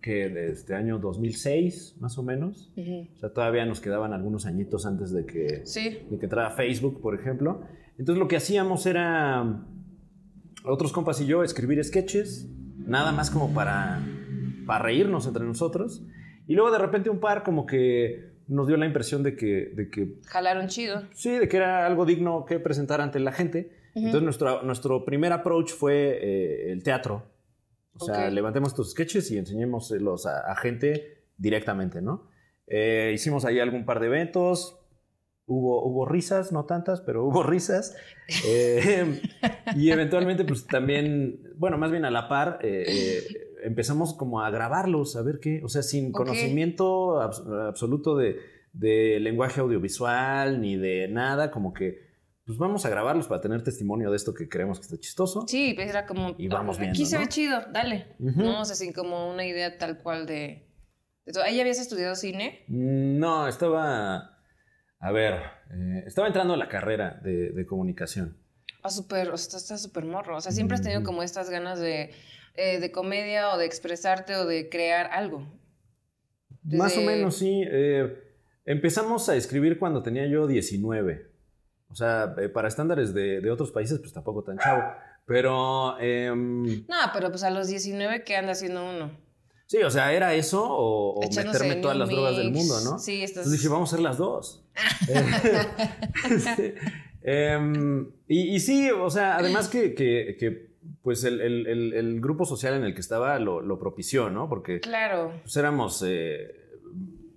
que este año 2006, más o menos, o sea, todavía nos quedaban algunos añitos antes de que, que entrara Facebook, por ejemplo. Entonces, lo que hacíamos era, otros compas y yo, escribir sketches, nada más como para, para reírnos entre nosotros. Y luego de repente un par como que nos dio la impresión de que... De que Jalaron chido. Sí, de que era algo digno que presentar ante la gente. Entonces nuestro, nuestro primer approach fue eh, el teatro. O sea, levantemos tus sketches y enseñémoselos a, a gente directamente, ¿no? Eh, hicimos ahí algún par de eventos, hubo, hubo risas, no tantas, pero hubo <laughs> risas. Eh, y eventualmente, pues también, bueno, más bien a la par, empezamos como a grabarlos, a ver qué, o sea, sin conocimiento absoluto de, lenguaje audiovisual ni de nada, como que pues vamos a grabarlos para tener testimonio de esto que creemos que está chistoso. Sí, pues era como, y vamos viendo, aquí se ve chido, dale. No, o sea, sin como una idea tal cual de... ¿Ahí habías estudiado cine? Mm, no, estaba, a ver, eh, estaba entrando a la carrera de, comunicación. Ah, súper, o sea, está súper morro. O sea, siempre has tenido como estas ganas de eh, de comedia o de expresarte o de crear algo. Más o menos, sí. Eh, empezamos a escribir cuando tenía yo 19. O sea, eh, para estándares de, otros países, pues tampoco tan chavo. Pero... Em, no, pero pues a los 19, ¿qué anda haciendo uno? Sí, o sea, era eso o, meterme todas las drogas del mundo, ¿no? Sí, estás... Entonces dije, vamos a hacer las dos. <laughs> <laughs> Em, y, sí, o sea, además que pues el, grupo social en el que estaba lo, propició, ¿no? Porque claro. Pues, éramos eh,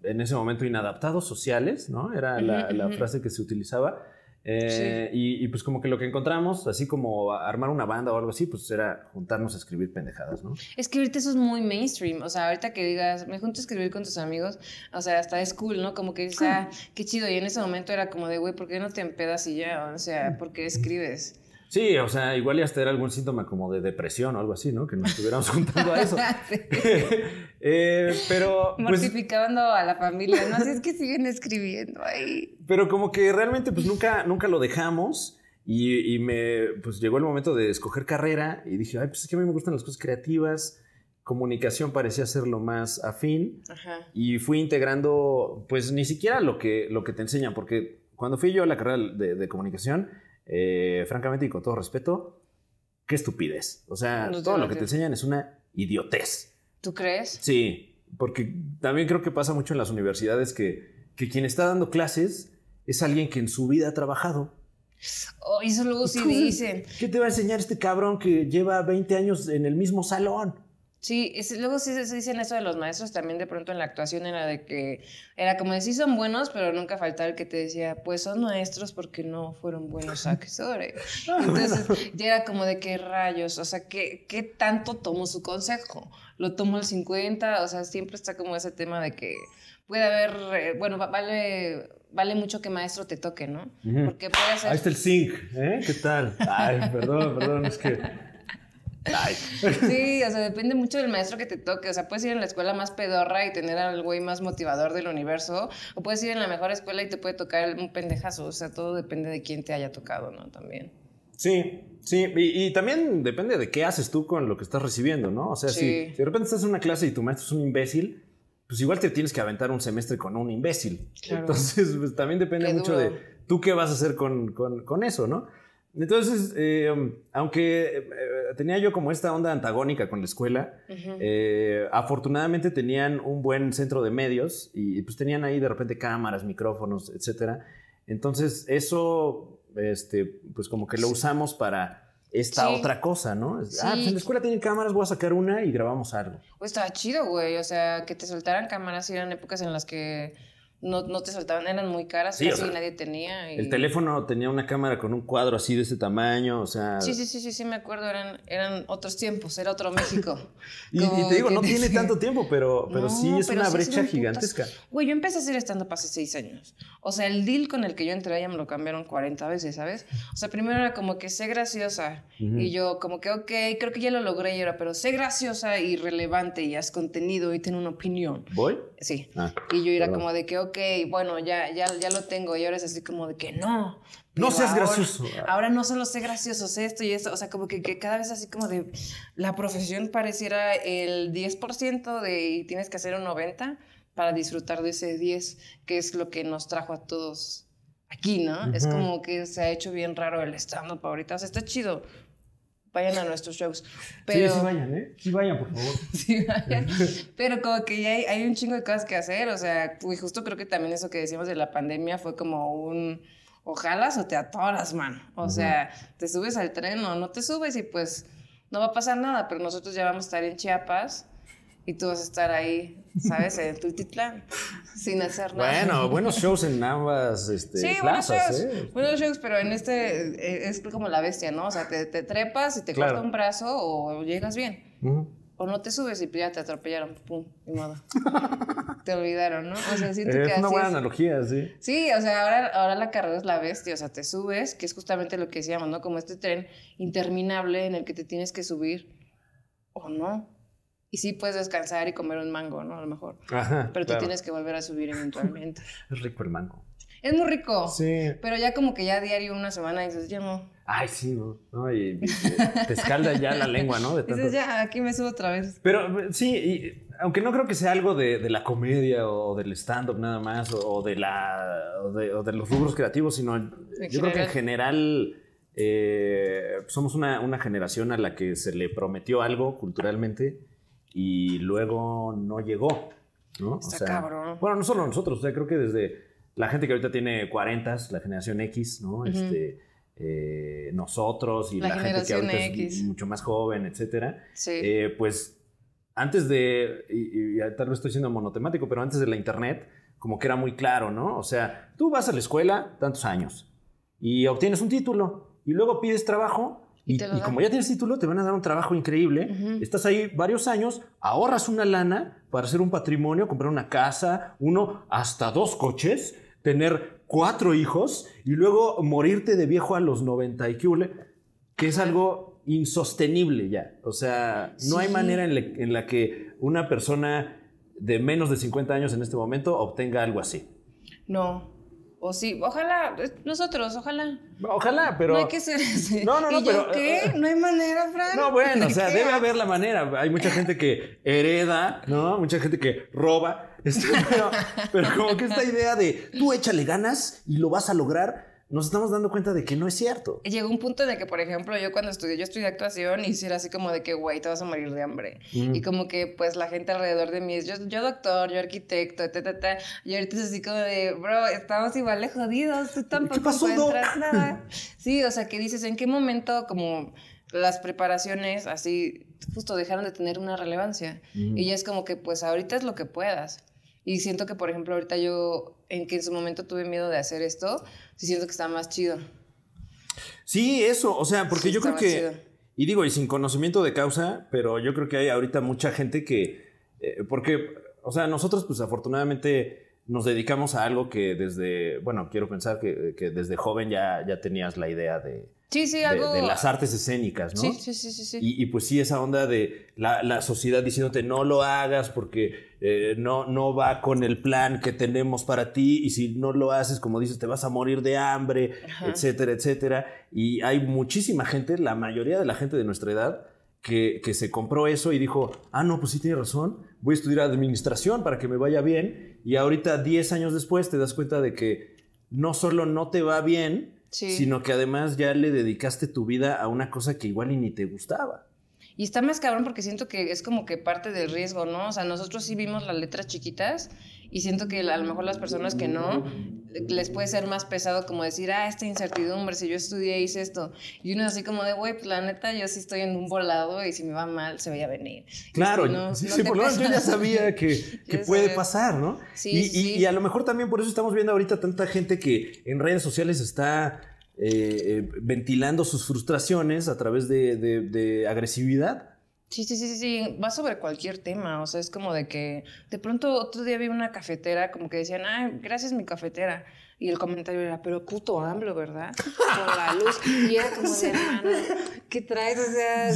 en ese momento inadaptados sociales, ¿no? Era la, frase que se utilizaba. Eh, y, pues como que lo que encontramos, así como armar una banda o algo así, pues era juntarnos a escribir pendejadas, ¿no? Escribirte eso es muy mainstream, o sea, ahorita que digas, me junto a escribir con tus amigos, o sea, hasta es cool, ¿no? Como que dices, ah, qué chido, y en ese momento era como de, güey, ¿por qué no te empedas y ya? O sea, ¿por qué escribes? Sí, o sea, igual ya hasta era algún síntoma como de depresión o algo así, ¿no? Que nos estuviéramos <laughs> juntando a eso. <laughs> <laughs> Eh, pero. Pues, Mortificando a la familia, ¿no? Así es que siguen escribiendo ahí. Pero como que realmente, pues nunca, nunca lo dejamos. Y, me pues llegó el momento de escoger carrera y dije, ay, pues es que a mí me gustan las cosas creativas comunicación parecía ser lo más afín Ajá. y fui integrando pues ni siquiera lo que, lo que te enseñan, porque cuando fui yo a la carrera de comunicación eh, francamente y con todo respeto, qué estupidez. O sea, todo lo que te enseñan es una idiotez. ¿Tú crees? Sí, porque también creo que pasa mucho en las universidades que, quien está dando clases es alguien que en su vida ha trabajado. Oh, eso luego sí dicen. ¿Qué te va a enseñar este cabrón que lleva 20 años en el mismo salón? Sí, luego sí se dice dicen eso de los maestros también de pronto en la actuación, era de que, era como de sí son buenos, pero nunca faltaba el que te decía, pues son maestros porque no fueron buenos actores. <laughs> Ah, Entonces llega como de qué rayos, o sea, ¿qué, qué tanto tomó su consejo? ¿Lo tomó el 50? O sea, siempre está como ese tema de que puede haber, eh, bueno, vale vale mucho que maestro te toque, ¿no? Porque puede ser... Ahí está el zinc, ¿eh? ¿Qué tal? Ay, perdón, perdón, es que Sí, <laughs> o sea, depende mucho del maestro que te toque. O sea, puedes ir en la escuela más pedorra y tener al güey más motivador del universo, o puedes ir en la mejor escuela y te puede tocar un pendejazo. O sea, todo depende de quién te haya tocado, ¿no? También. Sí, sí, y, también depende de qué haces tú con lo que estás recibiendo, ¿no? O sea, si, de repente estás en una clase y tu maestro es un imbécil, pues igual te tienes que aventar un semestre con un imbécil. Entonces, pues también depende mucho de tú qué vas a hacer con, con eso, ¿no? Entonces, eh, aunque eh, tenía yo como esta onda antagónica con la escuela, eh, afortunadamente tenían un buen centro de medios y, pues tenían ahí de repente cámaras, micrófonos, etc. Entonces, eso, este, pues como que lo usamos para esta otra cosa, ¿no? Ah, pues en la escuela tienen cámaras, voy a sacar una y grabamos algo. Pues estaba chido, güey. O sea, que te soltaran cámaras y eran épocas en las que no, no te saltaban, eran muy caras, casi nadie tenía. El teléfono tenía una cámara con un cuadro así de ese tamaño, o sea... Sí, sí, sí, sí, sí, me acuerdo, eran, eran otros tiempos, era otro México. <laughs> y, te digo, no tiene tanto tiempo, pero, pero sí es una brecha gigantesca. Güey, yo empecé a hacer estando up hace seis años. O sea, el deal con el que yo entré ya me lo cambiaron 40 veces, ¿sabes? O sea, primero era como que sé graciosa, y yo como que, ok, creo que ya lo logré, yo ahora, pero sé graciosa y relevante, y haz contenido, y ten una opinión. ¿Voy? Sí. Ah, y yo era como de que, ok, ok, bueno, ya, ya, ya lo tengo. Y ahora es así como de que no. No seas gracioso. Ahora no solo sé gracioso, sé esto y esto. O sea, como que, cada vez así como de la profesión pareciera el 10% de y tienes que hacer un 90% para disfrutar de ese 10, que es lo que nos trajo a todos aquí, ¿no? Es como que se ha hecho bien raro el stand-up ahorita. O sea, está chido, vayan a nuestros shows. Pero, sí, sí vayan, ¿eh? Sí vayan, por favor. <laughs> sí vayan. Pero como que ya hay, un chingo de cosas que hacer, o sea, y justo creo que también eso que decíamos de la pandemia fue como un... ojalá o te atoras, man. O sea, te subes al tren o no te subes y pues no va a pasar nada, pero nosotros ya vamos a estar en Chiapas y tú vas a estar ahí ¿sabes? En Tultitlán, sin hacer nada. Bueno, buenos shows en ambas este, sí, Buenos ¿eh? shows, pero en este eh, es como la bestia, ¿no? O sea, te, te trepas y te corta un brazo o llegas bien. O no te subes y ya te atropellaron, pum, y nada. <laughs> te olvidaron, ¿no? O sea, siento es que una buena analogía, sí. Sí, o sea, ahora, ahora la carrera es la bestia, o sea, te subes, que es justamente lo que decíamos, ¿no? Como este tren interminable en el que te tienes que subir o no y sí puedes descansar y comer un mango, ¿no? A lo mejor. pero tú tienes que volver a subir eventualmente. <laughs> es rico el mango. Es muy rico. Sí. Pero ya como que ya diario una semana dices, ya no. Ay, sí, no. y, te escalda ya la lengua, ¿no? Dices, ya, aquí me subo otra vez. Pero sí, y, aunque no creo que sea algo de, la comedia o del stand-up nada más, o, de la de, los rubros creativos, sino yo creo que en general eh, somos una, una generación a la que se le prometió algo culturalmente y luego no llegó. ¿no? Bueno, no solo nosotros, creo que desde la gente que ahorita tiene 40, la generación X, ¿no? Este, eh, nosotros y la, gente que ahorita es mucho más joven, etcétera. Eh, pues antes de, y, y, tal vez estoy siendo monotemático, pero antes de la internet, como que era muy claro, ¿no? O sea, tú vas a la escuela tantos años y obtienes un título y luego pides trabajo y, como ya tienes título, te van a dar un trabajo increíble. Estás ahí varios años, ahorras una lana para hacer un patrimonio, comprar una casa, uno, hasta dos coches, tener cuatro hijos y luego morirte de viejo a los 90 y que, que es algo insostenible ya. O sea, no hay manera en, en la que una persona de menos de 50 años en este momento obtenga algo así. No, o sí, ojalá, nosotros, ojalá. Ojalá, pero. No hay que ser así. No, no, no, ¿Y pero. ¿Qué? Eh, no hay manera, Frank No, bueno, o <laughs> sea, debe haber la manera. Hay mucha gente que hereda, ¿no? Mucha gente que roba. <laughs> Este, pero, pero como que esta idea de tú échale ganas y lo vas a lograr nos estamos dando cuenta de que no es cierto. Llegó un punto de que, por ejemplo, yo cuando estudié, yo estudié actuación y era así como de que, güey, te vas a morir de hambre. Mm. Y como que, pues, la gente alrededor de mí es, yo, yo doctor, yo arquitecto, ta, ta, ta. Y ahorita es así como de, bro, estamos igual de jodidos, tú tampoco encuentras <laughs> nada. Sí, o sea, que dices, ¿en qué momento como las preparaciones así justo dejaron de tener una relevancia? Mm. Y ya es como que, pues, ahorita es lo que puedas. Y siento que, por ejemplo, ahorita yo, en que en su momento tuve miedo de hacer esto, sí siento que está más chido. Sí, eso, o sea, porque yo creo que, y digo, y sin conocimiento de causa, pero yo creo que hay ahorita mucha gente que, eh, porque, o sea, nosotros pues afortunadamente nos dedicamos a algo que desde, bueno, quiero pensar que, que desde joven ya, ya tenías la idea de, Sí, sí, algo... de, las artes escénicas, ¿no? Sí, sí, sí, sí. Y, pues sí, esa onda de la, sociedad diciéndote no lo hagas porque eh, no, no va con el plan que tenemos para ti y si no lo haces, como dices, te vas a morir de hambre, etcétera, etcétera. Y hay muchísima gente, la mayoría de la gente de nuestra edad, que, que, se compró eso y dijo, ah, no, pues sí tiene razón, voy a estudiar administración para que me vaya bien. Y ahorita, 10 años después, te das cuenta de que no solo no te va bien, sino que además ya le dedicaste tu vida a una cosa que igual ni te gustaba. Y está más cabrón porque siento que es como que parte del riesgo, ¿no? O sea, nosotros sí vimos las letras chiquitas y siento que a lo mejor las personas que no les puede ser más pesado como decir, ah, esta incertidumbre, si yo estudié, hice esto. Y uno así como de, güey, pues la neta, yo sí estoy en un volado y si me va mal, se voy a venir. Claro, sí, sí por lo menos yo ya sabía que, <laughs> puede pasar, ¿no? y, y, a lo mejor también por eso estamos viendo ahorita tanta gente que en redes sociales está eh, eh, ventilando sus frustraciones a través de agresividad Sí, sí, sí, sí, va sobre cualquier tema, o sea, es como de que de pronto otro día vi una cafetera, como que decían, ay, gracias mi cafetera, y el comentario era, pero puto AMLO, ¿verdad? <laughs> Con la luz. Y era como de hermano, ¿qué traes? O sea,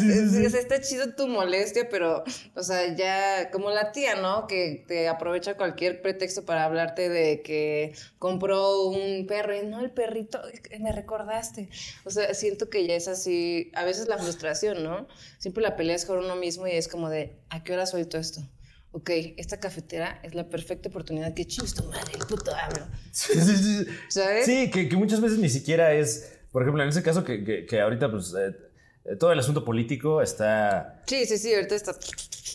está chido tu molestia, pero, o sea, ya como la tía, ¿no? Que te aprovecha cualquier pretexto para hablarte de que compró un perro y no, el perrito, me recordaste. O sea, siento que ya es así, a veces la frustración, ¿no? Siempre la peleas con uno mismo y es como de, ¿a qué hora suelto esto? ok, esta cafetera es la perfecta oportunidad que chingos tu madre, el puto hablo. Sí, ¿Sabes? Sí, que, muchas veces ni siquiera es, por ejemplo, en ese caso que, que, ahorita pues eh, eh, todo el asunto político está... Sí, sí, sí, ahorita está...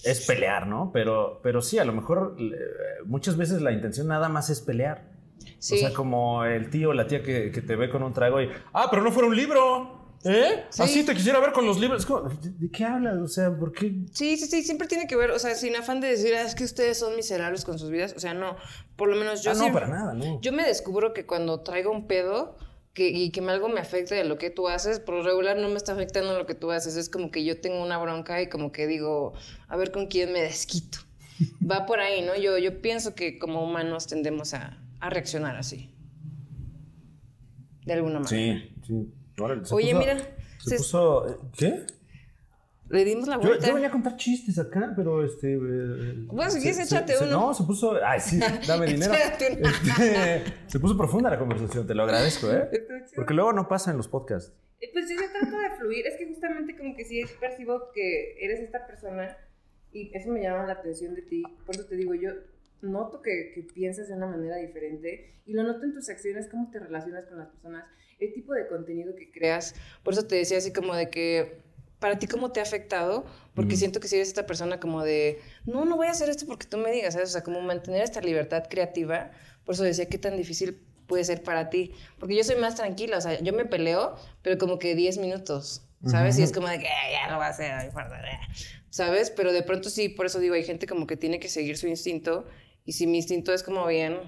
Es pelear, ¿no? Pero, pero sí, a lo mejor eh, muchas veces la intención nada más es pelear. Sí. O sea, como el tío o la tía que, que te ve con un trago y, ah, pero no fuera un libro. ¿Eh? Así te quisiera ver con los libros. ¿De qué hablas? O sea, ¿por qué? Sí, sí, sí, siempre tiene que ver, o sea, sin afán de decir, ah, es que ustedes son miserables con sus vidas. O sea, no, por lo menos yo... Ah, no, para nada, no. Yo me descubro que cuando traigo un pedo que, y que algo me afecte de lo que tú haces, por regular no me está afectando lo que tú haces. Es como que yo tengo una bronca y como que digo, a ver con quién me desquito. Va por ahí, ¿no? Yo, yo pienso que como humanos tendemos a, a reaccionar así. De alguna manera. Sí, sí. Oye, mira. Se, puso. Eh, ¿Qué? Le dimos la vuelta. Yo, yo voy a contar chistes acá, pero este. Eh, bueno, si quieres, échate uno. no, se puso. Ay, sí, dame <laughs> dinero. este, se puso profunda la conversación, te lo agradezco, ¿eh? Porque luego no pasa en los podcasts. Eh, pues yo ya trato de fluir. Es que justamente, como que sí percibo que eres esta persona y eso me llama la atención de ti. Por eso te digo, yo noto que piensas de una manera diferente y lo noto en tus acciones, cómo te relacionas con las personas el tipo de contenido que creas. Por eso te decía así como de que para ti cómo te ha afectado, porque siento que si eres esta persona como de, no, no voy a hacer esto porque tú me digas, ¿sabes? O sea, como mantener esta libertad creativa, por eso decía qué tan difícil puede ser para ti, porque yo soy más tranquila, o sea, yo me peleo, pero como que 10 minutos, ¿sabes? Y es como de que ya no va a hacer, ¿sabes? Pero de pronto sí, por eso digo, hay gente como que tiene que seguir su instinto, y si mi instinto es como bien,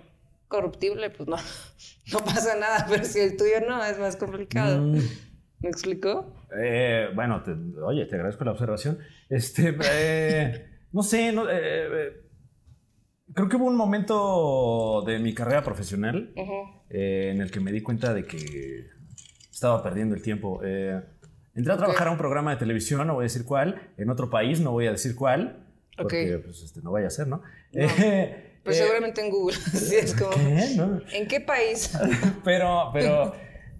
corruptible, pues no, <laughs> no pasa nada, pero si el tuyo no, es más complicado. Mm. ¿Me explicó? Eh, bueno, oye, te agradezco la observación. Este, eh, <laughs> no sé, eh, creo que hubo un momento de mi carrera profesional en el que me di cuenta de que estaba perdiendo el tiempo. entré a trabajar a un programa de televisión, no voy a decir cuál, en otro país, no voy a decir cuál, porque pues, este, no vaya a ser, ¿no? no. <laughs> Pues eh, seguramente en Google. <laughs> es como, ¿En qué país? <laughs> pero, pero.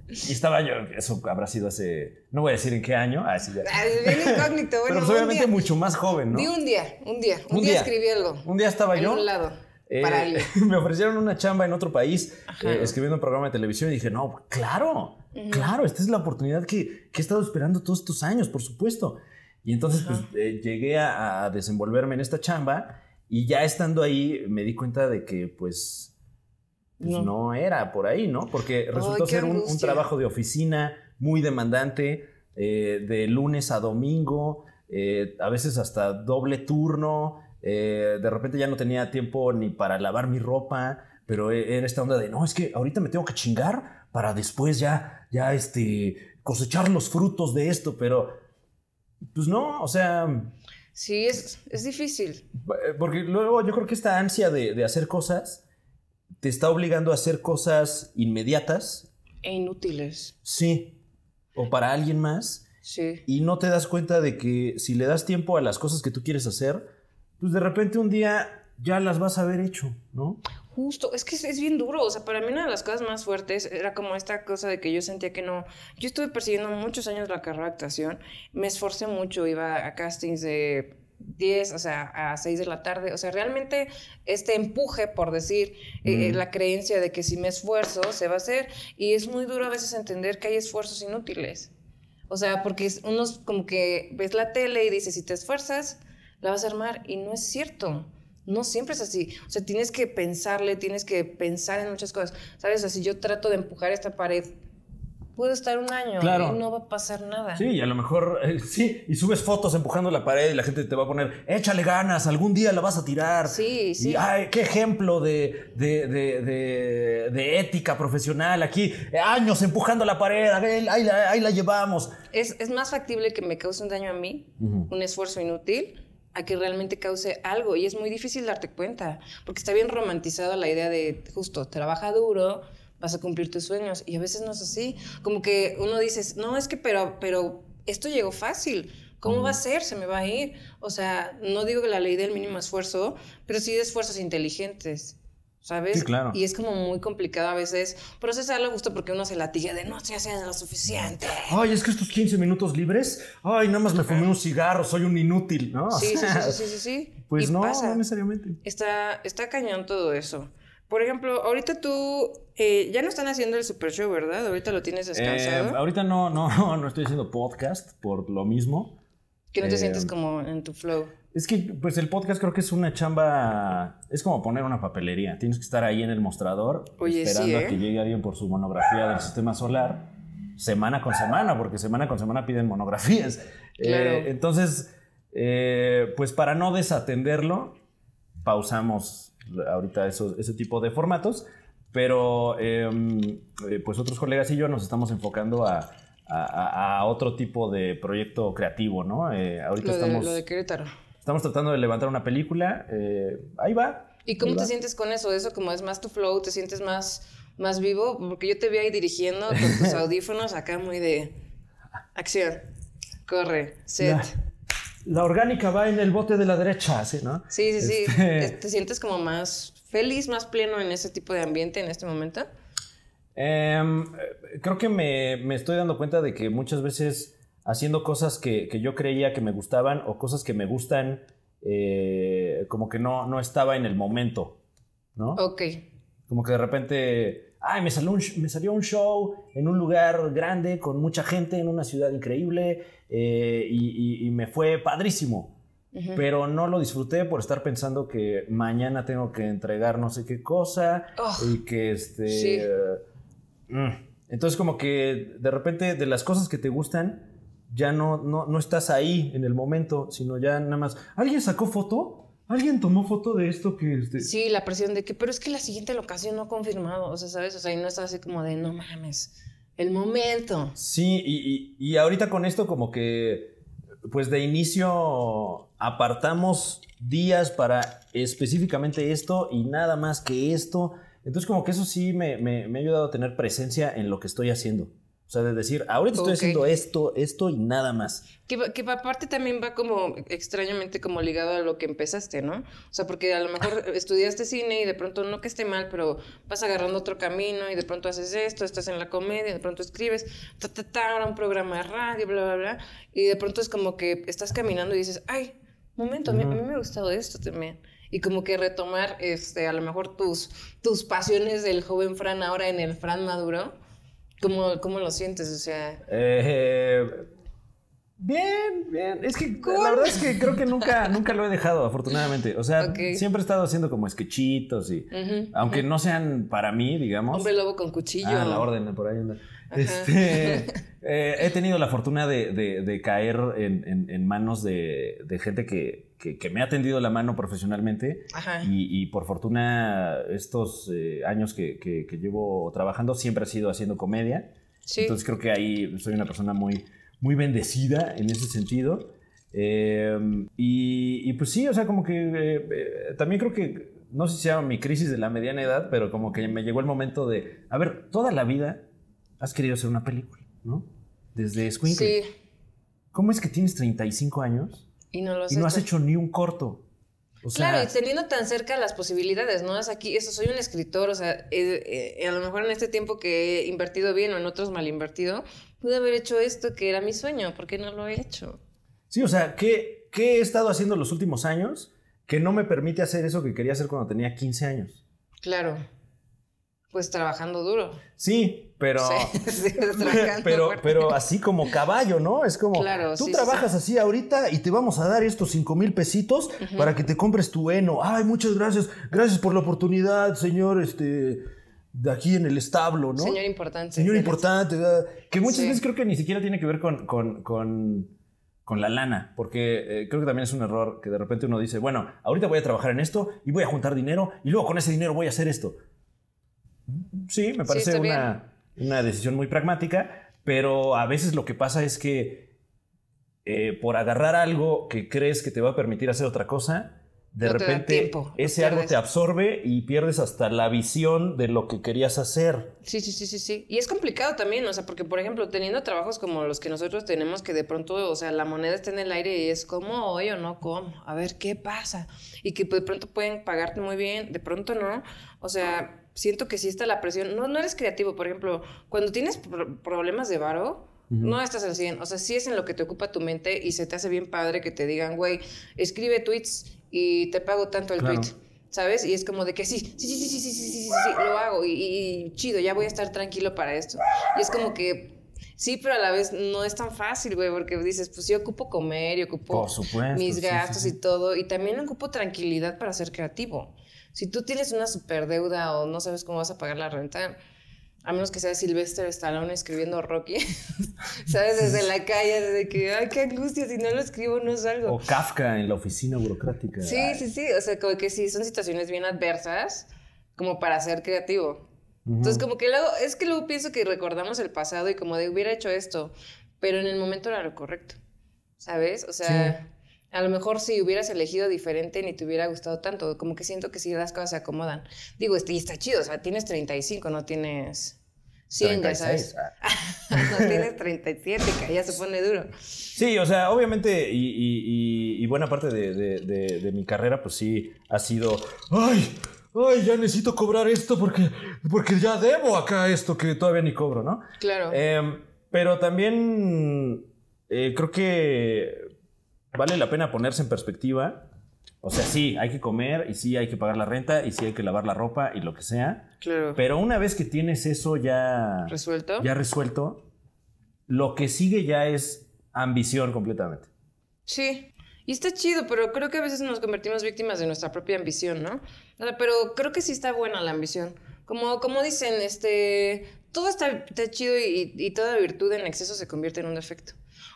Y estaba yo, eso habrá sido hace, no voy a decir en qué año, ah, sí, ah, Bien incógnito, bueno. Pero pues, obviamente mucho más joven, ¿no? un día, un día, un, día, escribí algo. Un día estaba en yo. un lado. Eh, <laughs> me ofrecieron una chamba en otro país eh, escribiendo un programa de televisión y dije, no, claro, claro, esta es la oportunidad que, he estado esperando todos estos años, por supuesto. Y entonces pues llegué a, desenvolverme en esta chamba y ya estando ahí me di cuenta de que pues, pues no. era por ahí, ¿no? Porque resultó ser un, trabajo de oficina muy demandante, eh, de lunes a domingo, eh, a veces hasta doble turno, eh, de repente ya no tenía tiempo ni para lavar mi ropa, pero e, era esta onda de, no, es que ahorita me tengo que chingar para después ya, ya este, cosechar los frutos de esto, pero pues no, o sea... Sí, es, es difícil. Eh, porque luego yo creo que esta ansia de, de hacer cosas te está obligando a hacer cosas inmediatas. E inútiles. Sí. O para alguien más. Sí. Y no te das cuenta de que si le das tiempo a las cosas que tú quieres hacer, pues de repente un día ya las vas a haber hecho, ¿no? es que es, bien duro, o sea, para mí una de las cosas más fuertes era como esta cosa de que yo sentía que no, yo estuve persiguiendo muchos años la carrera de actuación, me esforcé mucho, iba a castings de 10, o sea, a 6 de la tarde. O sea, realmente este empuje, por decir, eh, la creencia de que si me esfuerzo, se va a hacer. Y es muy duro a veces entender que hay esfuerzos inútiles. O sea, porque uno como que ves la tele y dices, si te esfuerzas, la vas a armar. Y no es cierto no siempre es así. O sea, tienes que pensarle, tienes que pensar en muchas cosas. ¿Sabes? si yo trato de empujar esta pared. Puedo estar un año y no va a pasar nada. Sí, a lo mejor eh, sí, y subes fotos empujando la pared y la gente te va a poner, échale ganas, algún día la vas a tirar. Sí, sí. ay, qué ejemplo de, ética profesional aquí, años empujando la pared, ahí, la llevamos. Es, más factible que me cause un daño a mí, un esfuerzo inútil, a que realmente cause algo. Y es muy difícil darte cuenta, porque está bien romantizada la idea de, justo, trabaja duro, vas a cumplir tus sueños. Y a veces no es así. Como que uno dice, no, es que, pero, pero esto llegó fácil. ¿Cómo va a ser? Se me va a ir. O sea, no digo que la ley del mínimo esfuerzo, pero sí de esfuerzos inteligentes. ¿sabes? Sí, claro. Y es como muy complicado a veces procesarlo justo porque uno se latilla de no estoy es lo suficiente. Ay, es que estos 15 minutos libres, ay, nada más me fumé un cigarro, soy un inútil, ¿no? Sí, sí, sí, sí, sí. <laughs> Pues no, no necesariamente. Está, está cañón todo eso. Por ejemplo, ahorita tú eh, ya no están haciendo el Super Show, ¿verdad? Ahorita lo tienes eh, descansado. ahorita no, no, <laughs> no estoy haciendo podcast por lo mismo. Que no te sientes eh, como en tu flow. Es que, pues el podcast creo que es una chamba. Es como poner una papelería. Tienes que estar ahí en el mostrador esperando a ¿eh? que llegue alguien por su monografía del sistema solar semana con semana, porque semana con semana piden monografías. Eh, entonces, eh, pues para no desatenderlo, pausamos ahorita ese tipo de formatos, pero em, pues otros colegas y yo nos estamos enfocando a, otro tipo de proyecto creativo, ¿no? ahorita estamos. Lo de Querétaro estamos tratando de levantar una película, eh, ahí va. ¿Y cómo te sientes con eso? ¿Eso como es más tu flow? ¿Te sientes más, más vivo? Porque yo te vi ahí dirigiendo con tus <laughs> audífonos acá muy de acción, corre, set. La, orgánica va en el bote de la derecha, ¿sí, no? Sí, sí, sí. Este ¿Te sientes como más feliz, más pleno en ese tipo de ambiente en este momento? Em, eh, creo que me, me, estoy dando cuenta de que muchas veces haciendo cosas que, yo creía que me gustaban o cosas que me gustan, eh, como que no, no estaba en el momento, ¿no? Ok. Como que de repente, ay, me salió, un, show en un lugar grande, con mucha gente, en una ciudad increíble, eh, y, me fue padrísimo. Pero no lo disfruté por estar pensando que mañana tengo que entregar no sé qué cosa oh, y que este... Mm. Entonces como que de repente de las cosas que te gustan, ya no, no, estás ahí en el momento, sino ya nada más. ¿Alguien sacó foto? ¿Alguien tomó foto de esto que este? Sí, la presión de que, pero es que la siguiente locación no ha confirmado, o sea, ¿sabes? O sea, y no estás así como de, no mames, el momento. Sí, y, ahorita con esto como que, pues de inicio apartamos días para específicamente esto y nada más que esto. Entonces como que eso sí me ha ayudado a tener presencia en lo que estoy haciendo. O sea, de decir, ahorita estoy haciendo esto, esto y nada más. Que, aparte también va como extrañamente como ligado a lo que empezaste, ¿no? O sea, porque a lo mejor estudiaste cine y de pronto no que esté mal, pero vas agarrando otro camino y de pronto haces esto, estás en la comedia, de pronto escribes, ta, ta, ta, ahora un programa de radio, bla, bla, bla. Y de pronto es como que estás caminando y dices, ay, momento, a, mí, a mí me ha gustado esto también y como que retomar este a lo mejor tus tus pasiones del joven Fran ahora en el Fran Maduro ¿Cómo, lo sientes? O sea. Eh, bien, bien. Es que la verdad es que creo que nunca, <laughs> nunca lo he dejado, afortunadamente. O sea, siempre he estado haciendo como esquechitos y. aunque no sean para mí, digamos. Hombre lobo con cuchillo. Ah, la orden, por ahí Este, <laughs> eh, he tenido la fortuna de, caer en, manos de gente que que, me ha tendido la mano profesionalmente y, por fortuna estos eh, años que, llevo trabajando siempre ha sido haciendo comedia. Entonces creo que ahí soy una persona muy, muy bendecida en ese sentido. Em, y, pues sí, o sea, como que eh, eh, también creo que, no sé si sea mi crisis de la mediana edad, pero como que me llegó el momento de, a ver, toda la vida has querido hacer una película, ¿no? Desde Squinkle. Sí. ¿Cómo es que tienes 35 años y no, lo has, hecho ni un corto. claro, y teniendo tan cerca las posibilidades, ¿no? Es aquí, eso, soy un escritor, o sea, eh, eh, a lo mejor en este tiempo que he invertido bien o en otros mal invertido, pude haber hecho esto que era mi sueño, ¿por qué no lo he hecho? Sí, o sea, ¿qué, qué he estado haciendo los últimos años que no me permite hacer eso que quería hacer cuando tenía 15 años? Claro. Pues trabajando duro. Sí, pero. <laughs> <laughs> pero, pero así como caballo, ¿no? Es como. tú trabajas así ahorita y te vamos a dar estos cinco mil pesitos para que te compres tu heno. Ay, muchas gracias. Gracias por la oportunidad, señor. Este. De aquí en el establo, ¿no? Señor importante. Señor importante. Que muchas veces creo que ni siquiera tiene que ver con. la lana, porque eh, creo que también es un error que de repente uno dice, bueno, ahorita voy a trabajar en esto y voy a juntar dinero y luego con ese dinero voy a hacer esto. Sí, me parece una, decisión muy pragmática, pero a veces lo que pasa es que eh, por agarrar algo que crees que te va a permitir hacer otra cosa, de repente ese algo te absorbe y pierdes hasta la visión de lo que querías hacer. Sí, sí, sí, sí, sí. Y es complicado también, o sea, porque por ejemplo, teniendo trabajos como los que nosotros tenemos, que de pronto, o sea, la moneda está en el aire y es como hoy o no como, a ver qué pasa. Y que de pronto pueden pagarte muy bien, de pronto no. O sea, siento que sí está la presión. No, no eres creativo, por ejemplo, cuando tienes problemas de varo, no estás en 100. O sea, sí es en lo que te ocupa tu mente y se te hace bien padre que te digan, güey, escribe tweets y te pago tanto el tweet. ¿Sabes? Y es como de que sí, sí, sí, sí, sí, sí, sí, sí, lo hago y, chido, ya voy a estar tranquilo para esto. Y es como que Sí, pero a la vez no es tan fácil, güey, porque dices, pues sí ocupo comer y ocupo mis gastos y todo, y también ocupo tranquilidad para ser creativo. Si tú tienes una superdeuda o no sabes cómo vas a pagar la renta, a menos que sea Sylvester Stallone escribiendo Rocky, <laughs> ¿sabes? Desde la calle, desde que, ay, qué angustia, si no lo escribo no algo. O Kafka en la oficina burocrática. Sí, sí, sí, o sea, como que sí, son situaciones bien adversas como para ser creativo. Entonces, como que luego, es que luego pienso que recordamos el pasado y como de hubiera hecho esto, pero en el momento era lo correcto, ¿sabes? O sea a lo mejor si hubieras elegido diferente ni te hubiera gustado tanto. Como que siento que si las cosas se acomodan. Digo, este, está chido, o sea, tienes 35, no tienes 100, ya sabes. Ah. <laughs> no tienes 37, que ya se pone duro. Sí, o sea, obviamente, y, buena parte de, mi carrera, pues sí, ha sido. ¡Ay! Ay, ya necesito cobrar esto porque, porque ya debo acá esto que todavía ni cobro, ¿no? Claro. Em, pero también eh, creo que vale la pena ponerse en perspectiva. O sea, sí, hay que comer y sí hay que pagar la renta y sí hay que lavar la ropa y lo que sea. Claro. Pero una vez que tienes eso ya resuelto, ya resuelto, lo que sigue ya es ambición completamente. Sí. Y está chido, pero creo que a veces nos convertimos víctimas de nuestra propia ambición, ¿no? Pero creo que sí está buena la ambición. Como, como dicen, este, todo está, chido y, toda virtud en exceso se convierte en un defecto.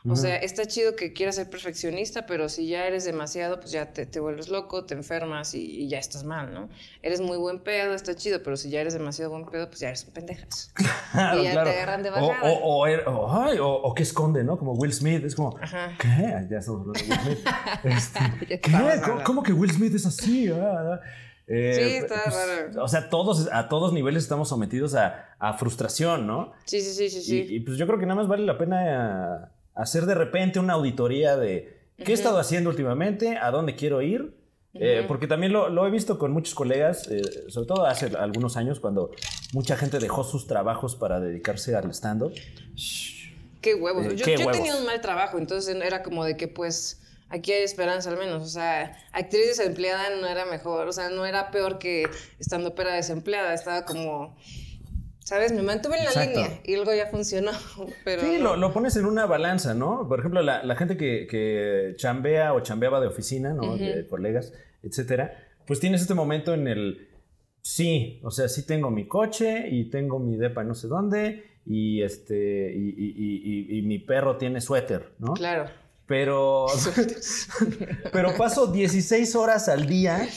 O sea, está chido que quieras ser perfeccionista, pero si ya eres demasiado, pues ya te, vuelves loco, te enfermas y, ya estás mal, ¿no? Eres muy buen pedo, está chido, pero si ya eres demasiado buen pedo, pues ya eres un pendejas. <laughs> ya te agarran de O, er, que esconde, ¿no? Como Will Smith, es como, ¿qué? Ya estamos hablando de Will Smith. <laughs> Este, <laughs> ¿Qué? ¿Cómo, que Will Smith es así? Ah, ah. Eh, sí, pues, está pues, raro. O sea, todos, a todos niveles estamos sometidos a, a frustración, ¿no? Sí, sí, sí, sí. sí. y pues yo creo que nada más vale la pena hacer de repente una auditoría de qué he estado haciendo últimamente, a dónde quiero ir. Eh, porque también lo, he visto con muchos colegas, eh, sobre todo hace algunos años, cuando mucha gente dejó sus trabajos para dedicarse al stand-up. Qué eh, huevos. yo, tenía un mal trabajo, entonces era como de que, pues, aquí hay esperanza al menos. O sea, actriz desempleada no era mejor, o sea, no era peor que estando pera desempleada, estaba como ¿Sabes? Me mantuve en la línea y algo ya funcionó. <laughs> Pero sí, lo, pones en una balanza, ¿no? Por ejemplo, la, gente que, chambea o chambeaba de oficina, ¿no? De colegas, etcétera. Pues tienes este momento en el. Sí, o sea, sí tengo mi coche y tengo mi depa no sé dónde y este. Y, mi perro tiene suéter, ¿no? Claro. Pero. <laughs> <laughs> pero paso 16 horas al día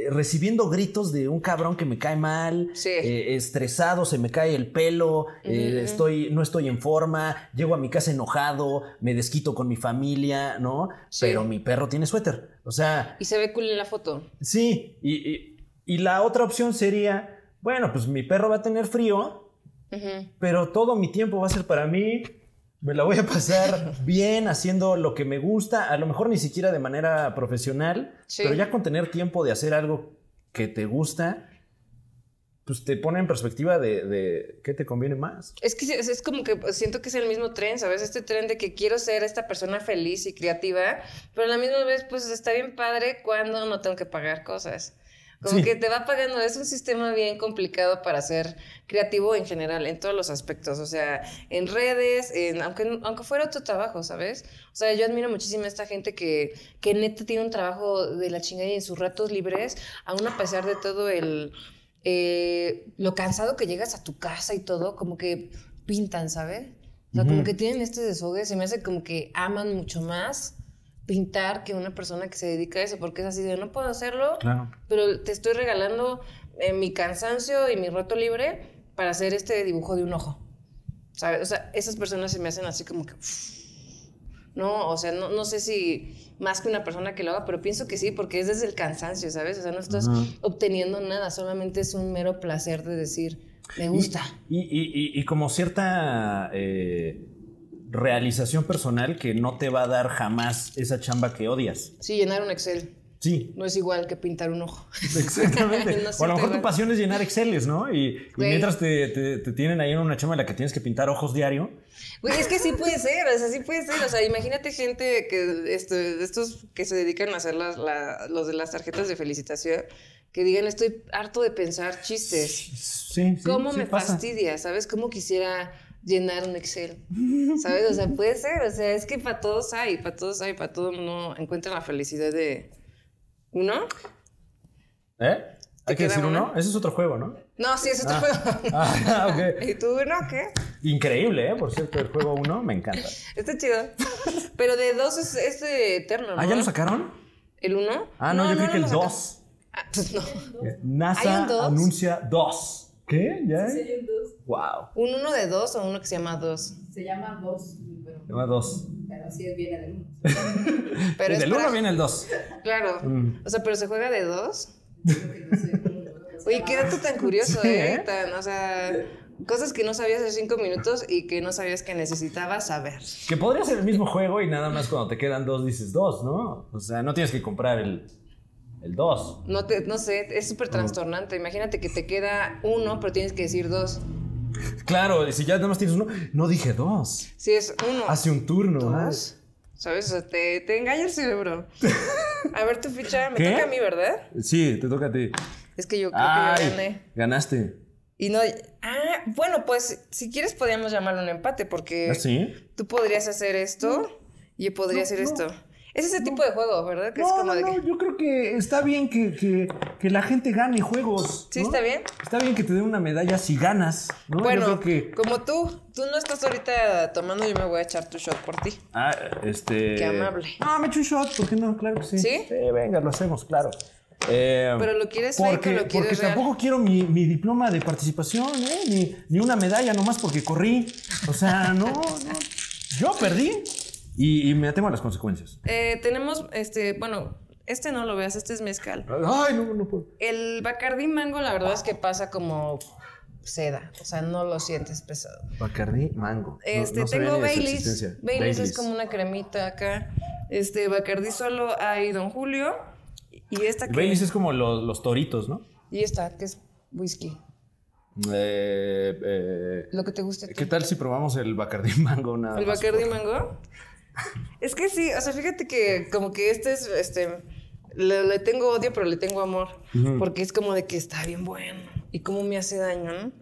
eh, recibiendo gritos de un cabrón que me cae mal, eh, estresado, se me cae el pelo, eh, estoy, no estoy en forma, llego a mi casa enojado, me desquito con mi familia, ¿no? Pero mi perro tiene suéter, o sea... Y se ve cool en la foto. Sí, y, la otra opción sería, bueno, pues mi perro va a tener frío, pero todo mi tiempo va a ser para mí, me la voy a pasar <laughs> bien haciendo lo que me gusta, a lo mejor ni siquiera de manera profesional, pero ya con tener tiempo de hacer algo que te gusta, pues te pone en perspectiva de, qué te conviene más. Es que es, como que siento que es el mismo tren, ¿sabes? Este tren de que quiero ser esta persona feliz y creativa, pero a la misma vez pues está bien padre cuando no tengo que pagar cosas. Como que te va pagando. Es un sistema bien complicado para ser creativo en general, en todos los aspectos. O sea, en redes, en, aunque, aunque fuera tu trabajo, ¿sabes? O sea, yo admiro muchísimo a esta gente que, que neta tiene un trabajo de la chingada y en sus ratos libres, aún a pesar de todo el. Eh, lo cansado que llegas a tu casa y todo, como que pintan, ¿sabes? O sea, como que tienen este deshogue, se me hace como que aman mucho más pintar que una persona que se dedica a eso, porque es así de no puedo hacerlo, pero te estoy regalando eh, mi cansancio y mi rato libre para hacer este dibujo de un ojo. ¿Sabes? O sea, esas personas se me hacen así como que... no, o sea, no, no, sé si más que una persona que lo haga, pero pienso que sí, porque es desde el cansancio, ¿sabes? O sea, no estás obteniendo nada, solamente es un mero placer de decir, me gusta. Y, y, y, como cierta... Eh, realización personal que no te va a dar jamás esa chamba que odias. Sí, llenar un Excel. Sí. No es igual que pintar un ojo. <laughs> Exactamente. <laughs> o a lo mejor tu pasión es llenar Exceles, ¿no? Y, mientras te, tienen ahí en una chamba en la que tienes que pintar ojos diario. Güey, es que sí puede ser, o sea, puede ser. O sea, imagínate gente que este, estos que se dedican a hacer los de las tarjetas de felicitación que digan estoy harto de pensar chistes. Sí, sí ¿Cómo me fastidia? ¿Sabes? ¿Cómo quisiera llenar un Excel, ¿sabes? O sea, <laughs> puede ser, o sea, es que para todos hay, para todos hay, para todo mundo encuentra la felicidad de uno. ¿Eh? ¿Hay que decir uno? Ese es otro juego, ¿no? No, sí, es otro ah. juego. <laughs> Ah, ah, ok <laughs> ¿Y tú uno qué? Increíble, ¿eh? Por cierto, el juego uno me encanta. Está chido. Pero de dos es, eterno, ¿no? ¿Ah, ya lo sacaron? ¿El uno? Ah, no, yo creo que el dos. pues no. Eh, NASA anuncia dos. ¿Qué? ¿Ya? Sí, hay? Wow. ¿Un uno de dos o uno que se llama dos? Se llama dos. se llama dos. Pero sí viene del 1. <laughs> pero del uno viene el dos. Claro. Mm. O sea, pero se juega de dos. Oye, <laughs> qué dato tan curioso, ¿eh? ¿eh? o sea, cosas que no sabías hace cinco minutos y que no sabías que necesitabas saber. Que podría ser el mismo juego y nada más cuando te quedan dos dices dos, ¿no? O sea, no tienes que comprar el el 2. No, te, no sé, es súper trastornante. Imagínate que te queda uno, pero tienes que decir dos. Claro, si ya nada más tienes uno, no dije dos. si es uno. Hace un turno. ¿Sabes? te, te engaña el cerebro. <laughs> A ver tu ficha, me toca a mí, ¿verdad? Sí, te toca a ti. Es que yo creo que gané. Ganaste. Y no. Ah, bueno, pues si quieres podríamos llamarlo un empate, porque ¿Ah, tú podrías hacer esto y yo podría hacer esto. Es ese tipo de juego, ¿verdad? Que es yo creo que está bien que, la gente gane juegos. Sí, está bien. Está bien que te den una medalla si ganas, Bueno, como tú, tú no estás ahorita tomando, yo me voy a echar tu shot por ti. Ah, este... Qué amable. Ah, me echo un shot, ¿por qué no? Claro que sí. ¿Sí? venga, lo hacemos, claro. Eh, Pero lo quieres porque, Porque tampoco quiero mi, diploma de participación, ¿eh? Ni, ni una medalla, nomás porque corrí. O sea, no, no. Yo perdí. Y, me atemo a las consecuencias. Eh, tenemos, este, bueno, este no lo veas, este es mezcal. Ay, no, no puedo. El Bacardí Mango, la verdad es que pasa como seda, o sea, no lo sientes pesado. Bacardí Mango. Este, tengo Baileys. Baileys. es como una cremita acá. Este, Bacardí solo hay Don Julio. Y esta que. Baileys es como los, toritos, ¿no? Y esta, que es whisky. Eh, eh lo que te guste. ¿Qué tal si probamos el Bacardí <laughs> Mango? Nada ¿El Bacardí Mango? Es que sí, o sea, fíjate que como que este es, este, le, tengo odio, pero le tengo amor, porque es como de que está bien bueno y como me hace daño, ¿no?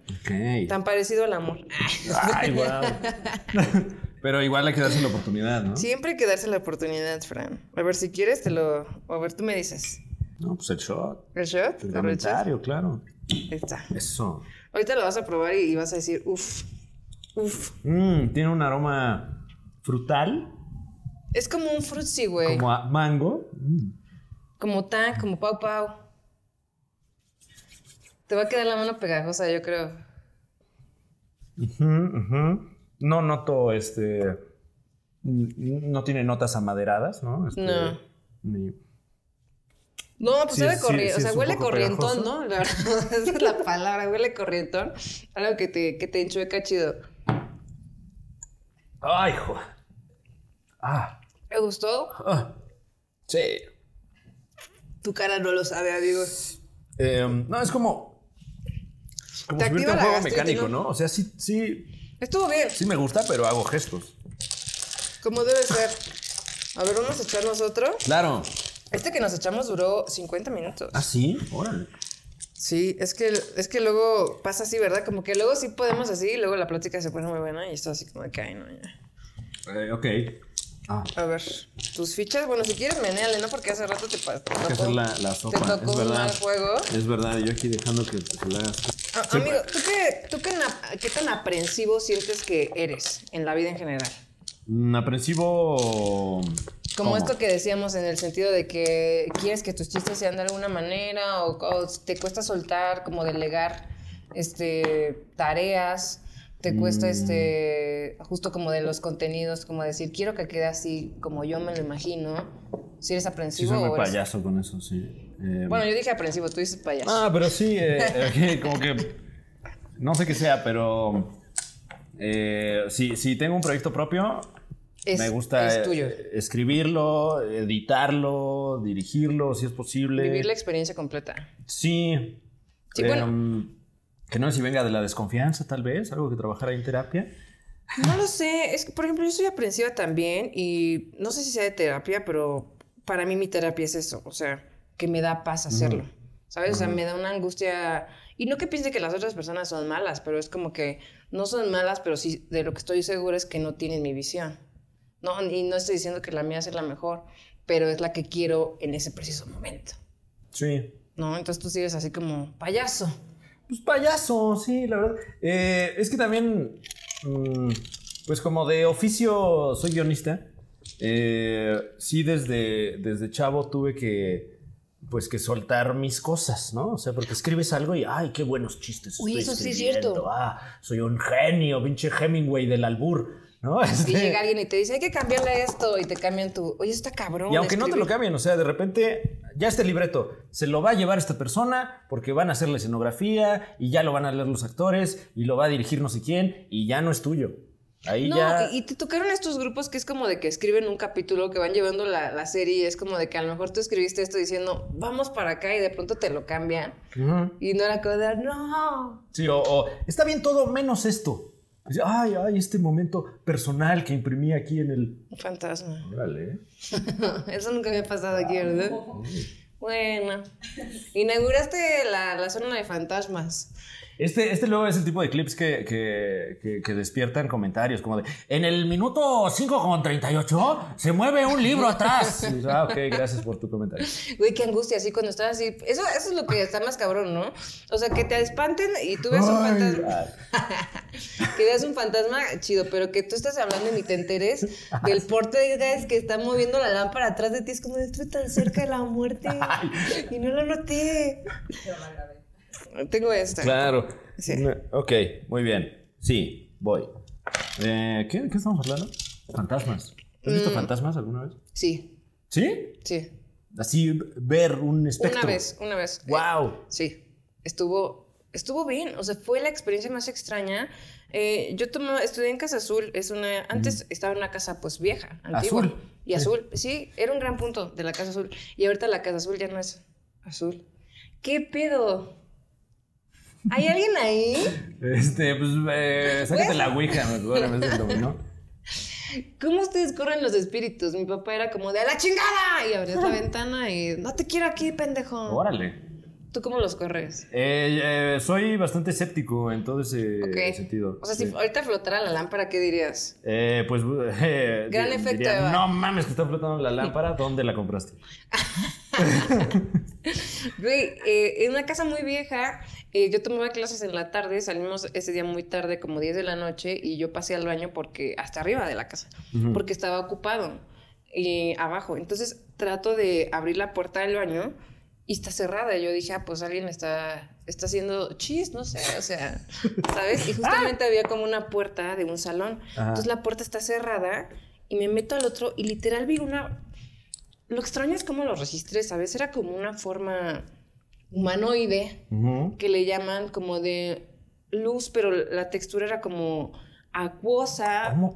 Tan parecido al amor. <laughs> Pero igual hay que darse la oportunidad, ¿no? Siempre hay que darse la oportunidad, Fran. A ver, si quieres, te lo... A ver, tú me dices. No, pues el shot. ¿El shot? El comentario, claro. Ahí está. Eso. Ahorita lo vas a probar y, vas a decir, uff, uff. Mm, tiene un aroma frutal es como un frutzi, güey. Como mango. Mm. Como tan, como pau pau. Te va a quedar la mano pegajosa, yo creo. No noto este. No tiene notas amaderadas, ¿no? Este, no. No, pues sabe o sea, huele corrientón, ¿no? La verdad, <laughs> esa es la palabra, huele corrientón. Algo que te, que te enchueca chido. Ay, hijo. Ah. ¿Me gustó? Ah. sí. Tu cara no lo sabe, amigos. Em, no, es como. Como subirte un juego mecánico, ¿no? O sea, sí, sí. Estuvo bien. Sí me gusta, pero hago gestos. Como debe ser. A ver, vamos a echarnos otro. Claro. Este que nos echamos duró 50 minutos. ¿Ah, sí? Órale. Sí, es que, es que luego pasa así, ¿verdad? Como que luego sí podemos así y luego la plática se pone muy buena y esto así como de cae, ¿no? Ya. Eh, ok. A ver, tus fichas, bueno, si quieres meneale, ¿no? Porque hace rato te pasó. la, Te tocó es verdad, juego. Es verdad, yo aquí dejando que te lo hagas. Ah, amigo, ¿tú, qué, qué, qué, tan aprensivo sientes que eres en la vida en general? Mm, aprensivo... Como esto que decíamos en el sentido de que quieres que tus chistes sean de alguna manera o, o te cuesta soltar, como delegar este, tareas te cuesta mm. este justo como de los contenidos como decir quiero que quede así como yo me lo imagino si eres aprensivo sí, soy payaso con eso sí eh, bueno yo dije aprensivo tú dices payaso ah pero sí eh, <laughs> como que no sé qué sea pero eh, si, si tengo un proyecto propio me gusta es tuyo. escribirlo editarlo dirigirlo si es posible vivir la experiencia completa sí, sí bueno em, que no sé si venga de la desconfianza, tal vez, algo que trabajara en terapia. No lo sé, es que, por ejemplo, yo soy aprensiva también y no sé si sea de terapia, pero para mí mi terapia es eso, o sea, que me da paz mm. hacerlo, ¿sabes? O sea, me da una angustia y no que piense que las otras personas son malas, pero es como que no son malas, pero sí de lo que estoy segura es que no tienen mi visión. No, y no estoy diciendo que la mía sea la mejor, pero es la que quiero en ese preciso momento. Sí. ¿No? Entonces tú sigues así como payaso pues payaso, sí, la verdad. Eh, es que también, mm, pues como de oficio soy guionista, eh, sí desde, desde chavo tuve que, pues que soltar mis cosas, ¿no? O sea, porque escribes algo y, ay, qué buenos chistes. Uy, eso sí es cierto. Ah, soy un genio, pinche Hemingway del albur. ¿no? Y este, llega alguien y te dice, hay que cambiarle esto, y te cambian tu, oye, está cabrón. Y aunque no te lo cambien, o sea, de repente, ya este libreto se lo va a llevar esta persona porque van a hacer la escenografía y ya lo van a leer los actores y lo va a dirigir no sé quién y ya no es tuyo. Ahí no, ya... y te tocaron estos grupos que es como de que escriben un capítulo que van llevando la, serie y es como de que a lo mejor tú escribiste esto diciendo, vamos para acá y de pronto te lo cambian. Y no era como de, no. Sí, o está bien todo menos esto ay, ay, este momento personal que imprimí aquí en el... Fantasma. Órale. <laughs> Eso nunca ha pasado aquí, ¿verdad? Bueno, inauguraste la, la zona de fantasmas. Este, este luego es el tipo de clips que, que, que, despiertan comentarios, como de, en el minuto 5,38 se mueve un libro atrás. ah, ok, gracias por tu comentario. Güey, qué angustia, así cuando estás así. Eso, eso es lo que está más cabrón, ¿no? O sea, que te espanten y tú ves un fantasma. <laughs> que veas un fantasma chido, pero que tú estás hablando y ni te enteres del porte de guys que está moviendo la lámpara atrás de ti. Es como, estoy tan cerca de la muerte <laughs> y no lo noté. Tengo esta. Claro. Sí. Ok, muy bien. Sí, voy. Eh, ¿qué, estamos hablando? Fantasmas. ¿Has visto mm. fantasmas alguna vez? Sí. ¿Sí? Sí. Así ver un espectro. Una vez, una vez. ¡Wow! Eh, sí. Estuvo, estuvo bien. O sea, fue la experiencia más extraña. Eh, yo estudié en Casa Azul. Es una, antes estaba en una casa pues vieja, Azul. Y azul, sí, era un gran punto de la Casa Azul. Y ahorita la Casa Azul ya no es azul. ¿Qué pedo? ¿Hay alguien ahí? Este, pues, eh, la pues. ouija, me ¿Cómo ustedes corren los espíritus? Mi papá era como de a la chingada y abrió la <laughs> ventana y no te quiero aquí, pendejo. Órale. ¿Tú cómo los corres? Eh, eh soy bastante escéptico en todo ese sentido. O sea, si ahorita flotara la lámpara, ¿qué dirías? Eh, pues. <laughs> Eh, Gran efecto. no mames, que está flotando la <laughs> lámpara. ¿Dónde la compraste? Güey, eh, en una casa muy vieja eh, yo tomaba clases en la tarde, salimos ese día muy tarde, como 10 de la noche, y yo pasé al baño porque hasta arriba de la casa, porque estaba ocupado abajo. Entonces trato de abrir la puerta del baño y está cerrada. yo dije, ah, pues alguien está, está haciendo chis, no sé, o sea, ¿sabes? Y <laughs> ah. justamente había como una puerta de un salón. Entonces la puerta está cerrada y me meto al otro y literal vi una... Lo extraño es cómo lo registré, ¿sabes? Era como una forma humanoide que le llaman como de luz, pero la textura era como acuosa. ¿Cómo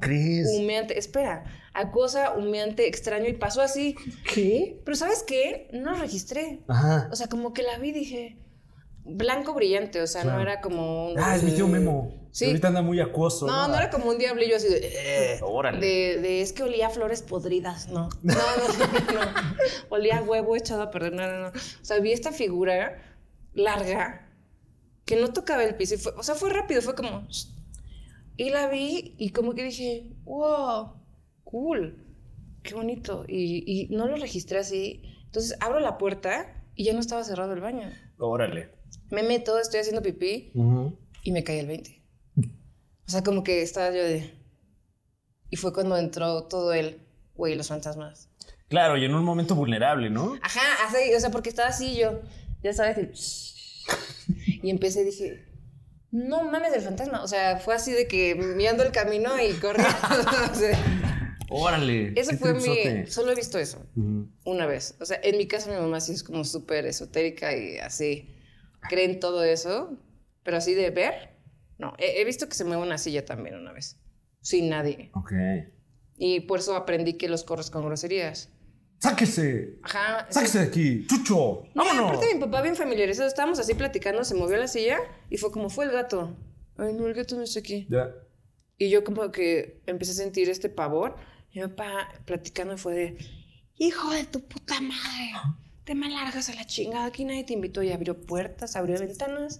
Humeante. Espera, acuosa, humeante, extraño y pasó así. ¿Qué? Pero ¿sabes qué? No registré. Ajá. O sea, como que la vi dije. Blanco brillante, o sea, no era como un. Ah, es mi tío Memo. Sí. ahorita anda muy acuoso. No, no, era como un diablillo así de. Eh, órale. De, es que olía flores podridas, <laughs> no. No, no, no, Olía huevo echado a perder, no, no, O sea, vi esta figura larga que no tocaba el piso. o sea, fue rápido, fue como. Y la vi y como que dije, wow, cool, qué bonito. Y, no lo registré así. Entonces abro la puerta y ya no estaba cerrado el baño. Órale. Me meto, estoy haciendo pipí y me caí el 20. O sea, como que estaba yo de... Y fue cuando entró todo el, güey, los fantasmas. Claro, y en un momento vulnerable, ¿no? Ajá, así, o sea, porque estaba así yo, ya sabes, y, <laughs> y empecé y dije, no mames el fantasma. O sea, fue así de que mirando el camino y corriendo. <laughs> Órale. Eso fue mi... Solo he visto eso una vez. O sea, en mi casa mi mamá sí es como súper esotérica y así. Cree en todo eso, pero así de ver, no, he, visto que se mueve una silla también una vez, sin nadie. Ok. Y por eso aprendí que los corres con groserías. ¡Sáquese! Ajá. ¡Sáquese de aquí! ¡Chucho! ¡Vámonos! No, aparte, mi papá bien familiarizado. Estábamos así platicando, se movió la silla y fue como fue el gato. Ay, no, el gato no está aquí. Ya. Y yo como que empecé a sentir este pavor. mi papá platicando fue de... ¡Hijo de tu puta madre! Te me largas a la chingada. Aquí nadie te invitó. Y abrió puertas, abrió ventanas.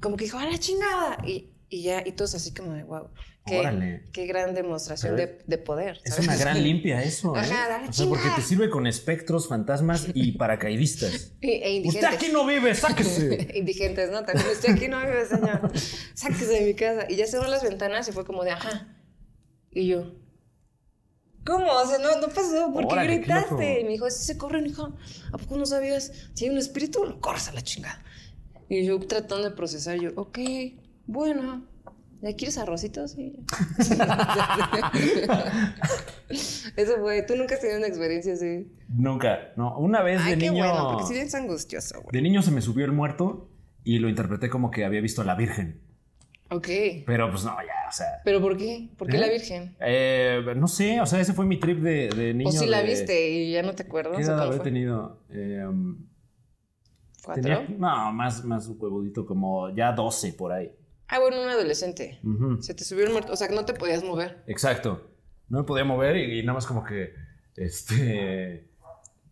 Como que dijo, ¡a la chingada! Y y ya, y es así como de wow. Qué, qué gran demostración de, poder. Es una gran limpia eso. ¿eh? Ajá, dale, o sea, porque te sirve con espectros, fantasmas y paracaidistas. <laughs> e indigentes. Usted aquí no vive, sáquese. <laughs> indigentes, ¿no? También usted aquí no vive, señor. Sáquese de mi casa. Y ya cerró las ventanas y fue como de ajá. Y yo. ¿Cómo? O sea, no, no pasó. ¿Por qué gritaste? y me dijo, así se corren, hijo. ¿A poco no sabías? Si hay un espíritu, lo corres a la chingada. Y yo tratando de procesar, yo, ok. Bueno, ¿ya quieres arrocitos? Sí. <laughs> Eso fue. ¿Tú nunca has tenido una experiencia así? Nunca, no. Una vez Ay, de qué niño. Bueno, porque sí es angustioso, De niño se me subió el muerto y lo interpreté como que había visto a la Virgen. Ok. Pero pues no, ya, o sea. ¿Pero por qué? ¿Por qué la ¿Eh? Virgen? Eh, no sé, o sea, ese fue mi trip de, niño. O si la viste y ya no te acuerdas. ¿Qué edad habré tenido? Eh, um, ¿Cuatro? no, más, más huevudito, como ya doce por ahí. Ah, bueno, un adolescente. Se te subió el muerto. O sea, no te podías mover. Exacto. No me podía mover y, nada más como que. Este.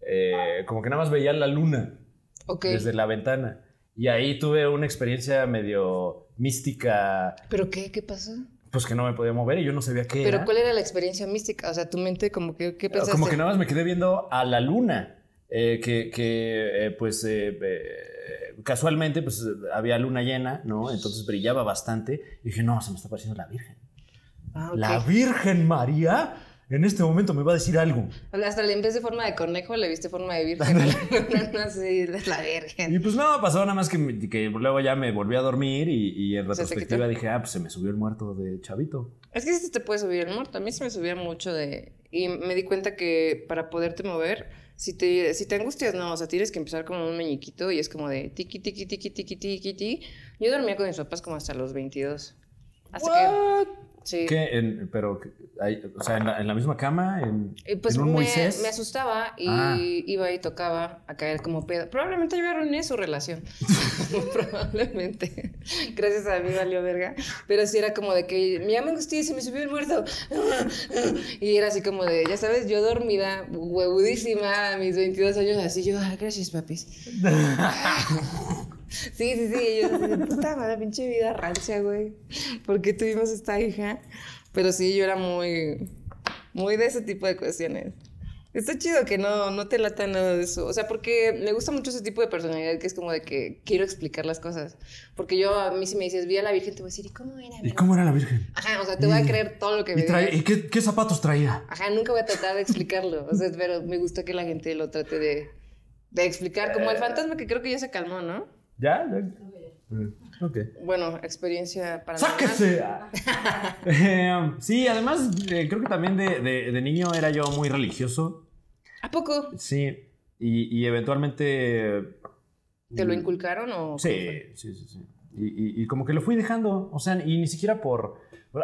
Eh, como que nada más veía la luna. Ok. Desde la ventana. Y ahí tuve una experiencia medio mística. ¿Pero qué? ¿Qué pasó? Pues que no me podía mover y yo no sabía qué. ¿Pero cuál era la experiencia mística? O sea, tu mente, como que, ¿qué pensaste? Como que nada más me quedé viendo a la luna. Eh, que, que eh, pues, eh, eh, casualmente, pues había luna llena, ¿no? Entonces brillaba bastante. Y dije, no, se me está pareciendo la Virgen. Ah, la Virgen María en este momento me va a decir algo. Hasta le vez de forma de conejo, le viste forma de virgen. <laughs> la virgen. Y pues nada, pasó nada más que, luego ya me volví a dormir y, y en retrospectiva dije, ah, pues se me subió el muerto de chavito. Es que sí te puede subir el muerto. A mí se me subía mucho de... Y me di cuenta que para poderte mover si te, si te angustias, no, o sea, tienes que empezar como un meñiquito y es como de tiki, tiki, tiki, tiki, tiki, tiki. Yo dormía con mis papás como hasta los 22. Así que... ¿Qué? pero, o sea, en la, misma cama, en, pues me, asustaba y ah. iba y tocaba a caer como pedo. Probablemente yo arruiné su relación. <laughs> <laughs> Probablemente. Gracias a mí valió verga. Pero sí era como de que me llaman y se me subió el muerto. <laughs> y era así como de, ya sabes, yo dormida, huevudísima, a mis 22 años, así yo, ah, gracias, papis. Sí, sí, sí, yo, puta madre, pinche vida rancha, güey. ¿Por qué tuvimos esta hija? Pero sí, yo era muy, muy de ese tipo de cuestiones. Está chido que no, no te lata nada de eso. O sea, porque me gusta mucho ese tipo de personalidad que es como de que quiero explicar las cosas. Porque yo, a mí si me dices, vi a la Virgen, te voy a decir, ¿y cómo era? ¿Y cómo era la Virgen? Ajá, o sea, te voy a creer todo lo que me ¿Y qué, qué, zapatos traía? Ajá, nunca voy a tratar de explicarlo. O sea, pero me gusta que la gente lo trate de, de explicar. Como el fantasma que creo que ya se calmó, ¿no? ¿Ya? Mm. Bueno, experiencia para... ¡Sáquese! <laughs> Eh, sí, además eh, creo que también de, niño era yo muy religioso. ¿A poco? Sí, y, eventualmente... ¿Te lo mm, inculcaron o...? Sí, sí, sí, sí. Y, como que lo fui dejando, o sea, y ni siquiera por,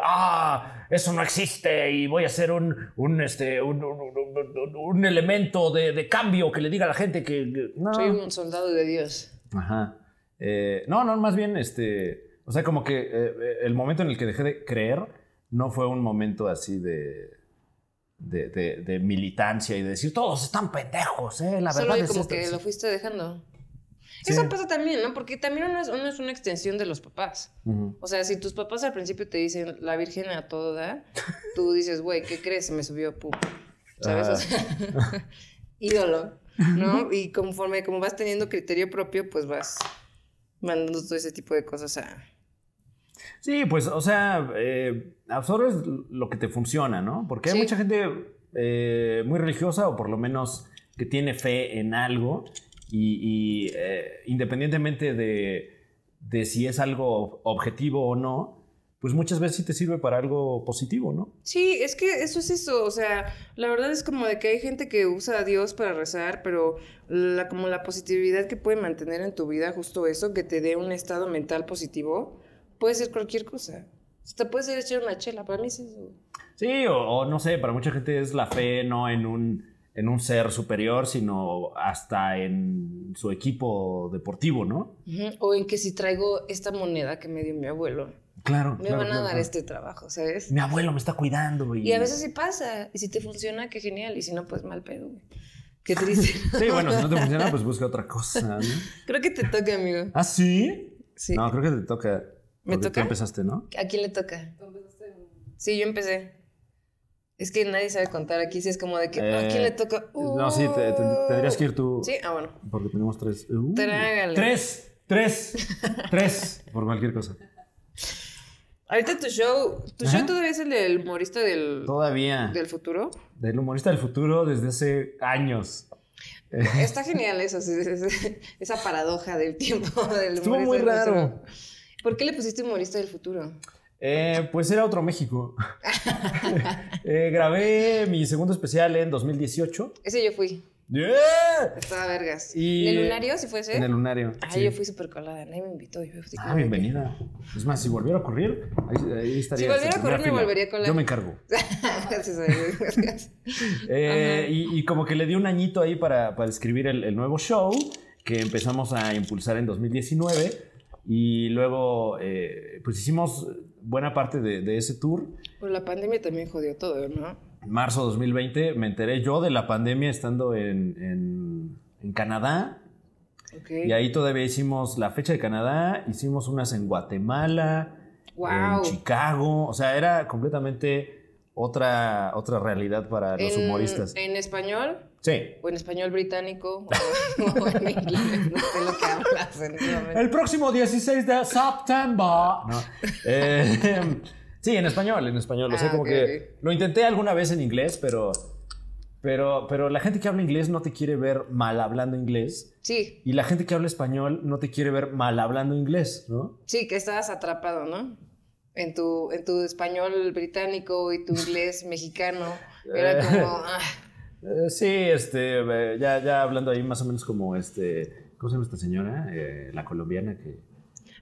ah, eso no existe y voy a ser un, este, un, elemento de, de, cambio que le diga a la gente que... No. Soy un soldado de Dios. Ajá. Eh, no, no, más bien, este, o sea, como que eh, el momento en el que dejé de creer no fue un momento así de, de, militancia y de decir, todos están pendejos, ¿eh? La verdad Solo es como que lo fuiste dejando. Eso pasa también, ¿no? Porque también uno es, una extensión de los papás. O sea, si tus papás al principio te dicen la virgen a toda, <laughs> tú dices, güey, ¿qué crees? Se Me subió pum. ¿Sabes? Ah. <laughs> <laughs> ídolo, ¿no? Y conforme como vas teniendo criterio propio, pues vas mandando todo ese tipo de cosas a... Sí, pues, o sea, eh, absorbes lo que te funciona, ¿no? Porque hay mucha gente eh, muy religiosa o por lo menos que tiene fe en algo y, eh, independientemente de si es algo objetivo o no, pues muchas veces sí te sirve para algo positivo, ¿no? Sí, es que eso es eso, o sea, la verdad es como de que hay gente que usa a Dios para rezar, pero la, como la positividad que puede mantener en tu vida, justo eso, que te dé un estado mental positivo, puede ser cualquier cosa. Te puede ser echar una chela, para mí es eso. Sí, o, no sé, para mucha gente es la fe no en un, en un ser superior, sino hasta en su equipo deportivo, ¿no? O en que si traigo esta moneda que me dio mi abuelo Claro. Me van a dar este trabajo, ¿sabes? Mi abuelo me está cuidando. Y... y... a veces sí pasa. Y si te funciona, qué genial. Y si no, pues mal pedo, güey. Qué <laughs> triste. sí, bueno, si no te funciona, pues busca otra cosa. ¿no? creo que te toca, amigo. ¿Ah, sí? Sí. No, creo que te toca. ¿Me toca? Tú empezaste, ¿no? ¿A quién le toca? Sí, yo empecé. Es que nadie sabe contar aquí, si es como de que, ah, ¿a quién le eh, toca? no, sí, tendrías que ir tú. Sí, ah, bueno. Porque tenemos tres. Uh. Trágale. Tres, tres, <laughs> tres, por cualquier cosa. Ahorita tu show, tu show todavía es el del humorista del... Todavía. Del futuro. Del humorista del futuro desde hace años. Está genial eso, esa paradoja del tiempo del Estuvo muy raro. ¿Por qué le pusiste humorista del futuro? Eh, pues era otro México. <laughs> Eh, grabé mi segundo especial en 2018. Ese yo fui. Yeah. Estaba vergas. ¿En el lunario, si fuese? En el lunario. Ah, yo fui súper colada. Nadie me invitó. ah, bienvenida. Es más, si volviera a ocurrir, ahí, estaría. Si volviera a ocurrir, me volvería a colar. Yo me encargo. <laughs> gracias, eh, y, como que le di un añito ahí para, para escribir el, nuevo show que empezamos a impulsar en 2019. Y luego, eh, pues hicimos buena parte de, de ese tour. Pues la pandemia también jodió todo, ¿no? marzo 2020 me enteré yo de la pandemia estando en, Canadá. Y ahí todavía hicimos la fecha de Canadá, hicimos unas en Guatemala, en Chicago, o sea, era completamente otra, otra realidad para los humoristas. ¿En español? Sí. O en español británico, El próximo 16 de septiembre. <laughs> No. Eh, Sí, en español, en español. O sea, ah, como que lo intenté alguna vez en inglés, pero, pero, pero la gente que habla inglés no te quiere ver mal hablando inglés. Sí. Y la gente que habla español no te quiere ver mal hablando inglés, ¿no? Sí, que estabas atrapado, ¿no? En tu, en tu español británico y tu inglés <laughs> mexicano. Era como... Eh, ah. eh, sí, este, eh, ya, ya hablando ahí más o menos como este, ¿cómo se llama esta señora? la colombiana que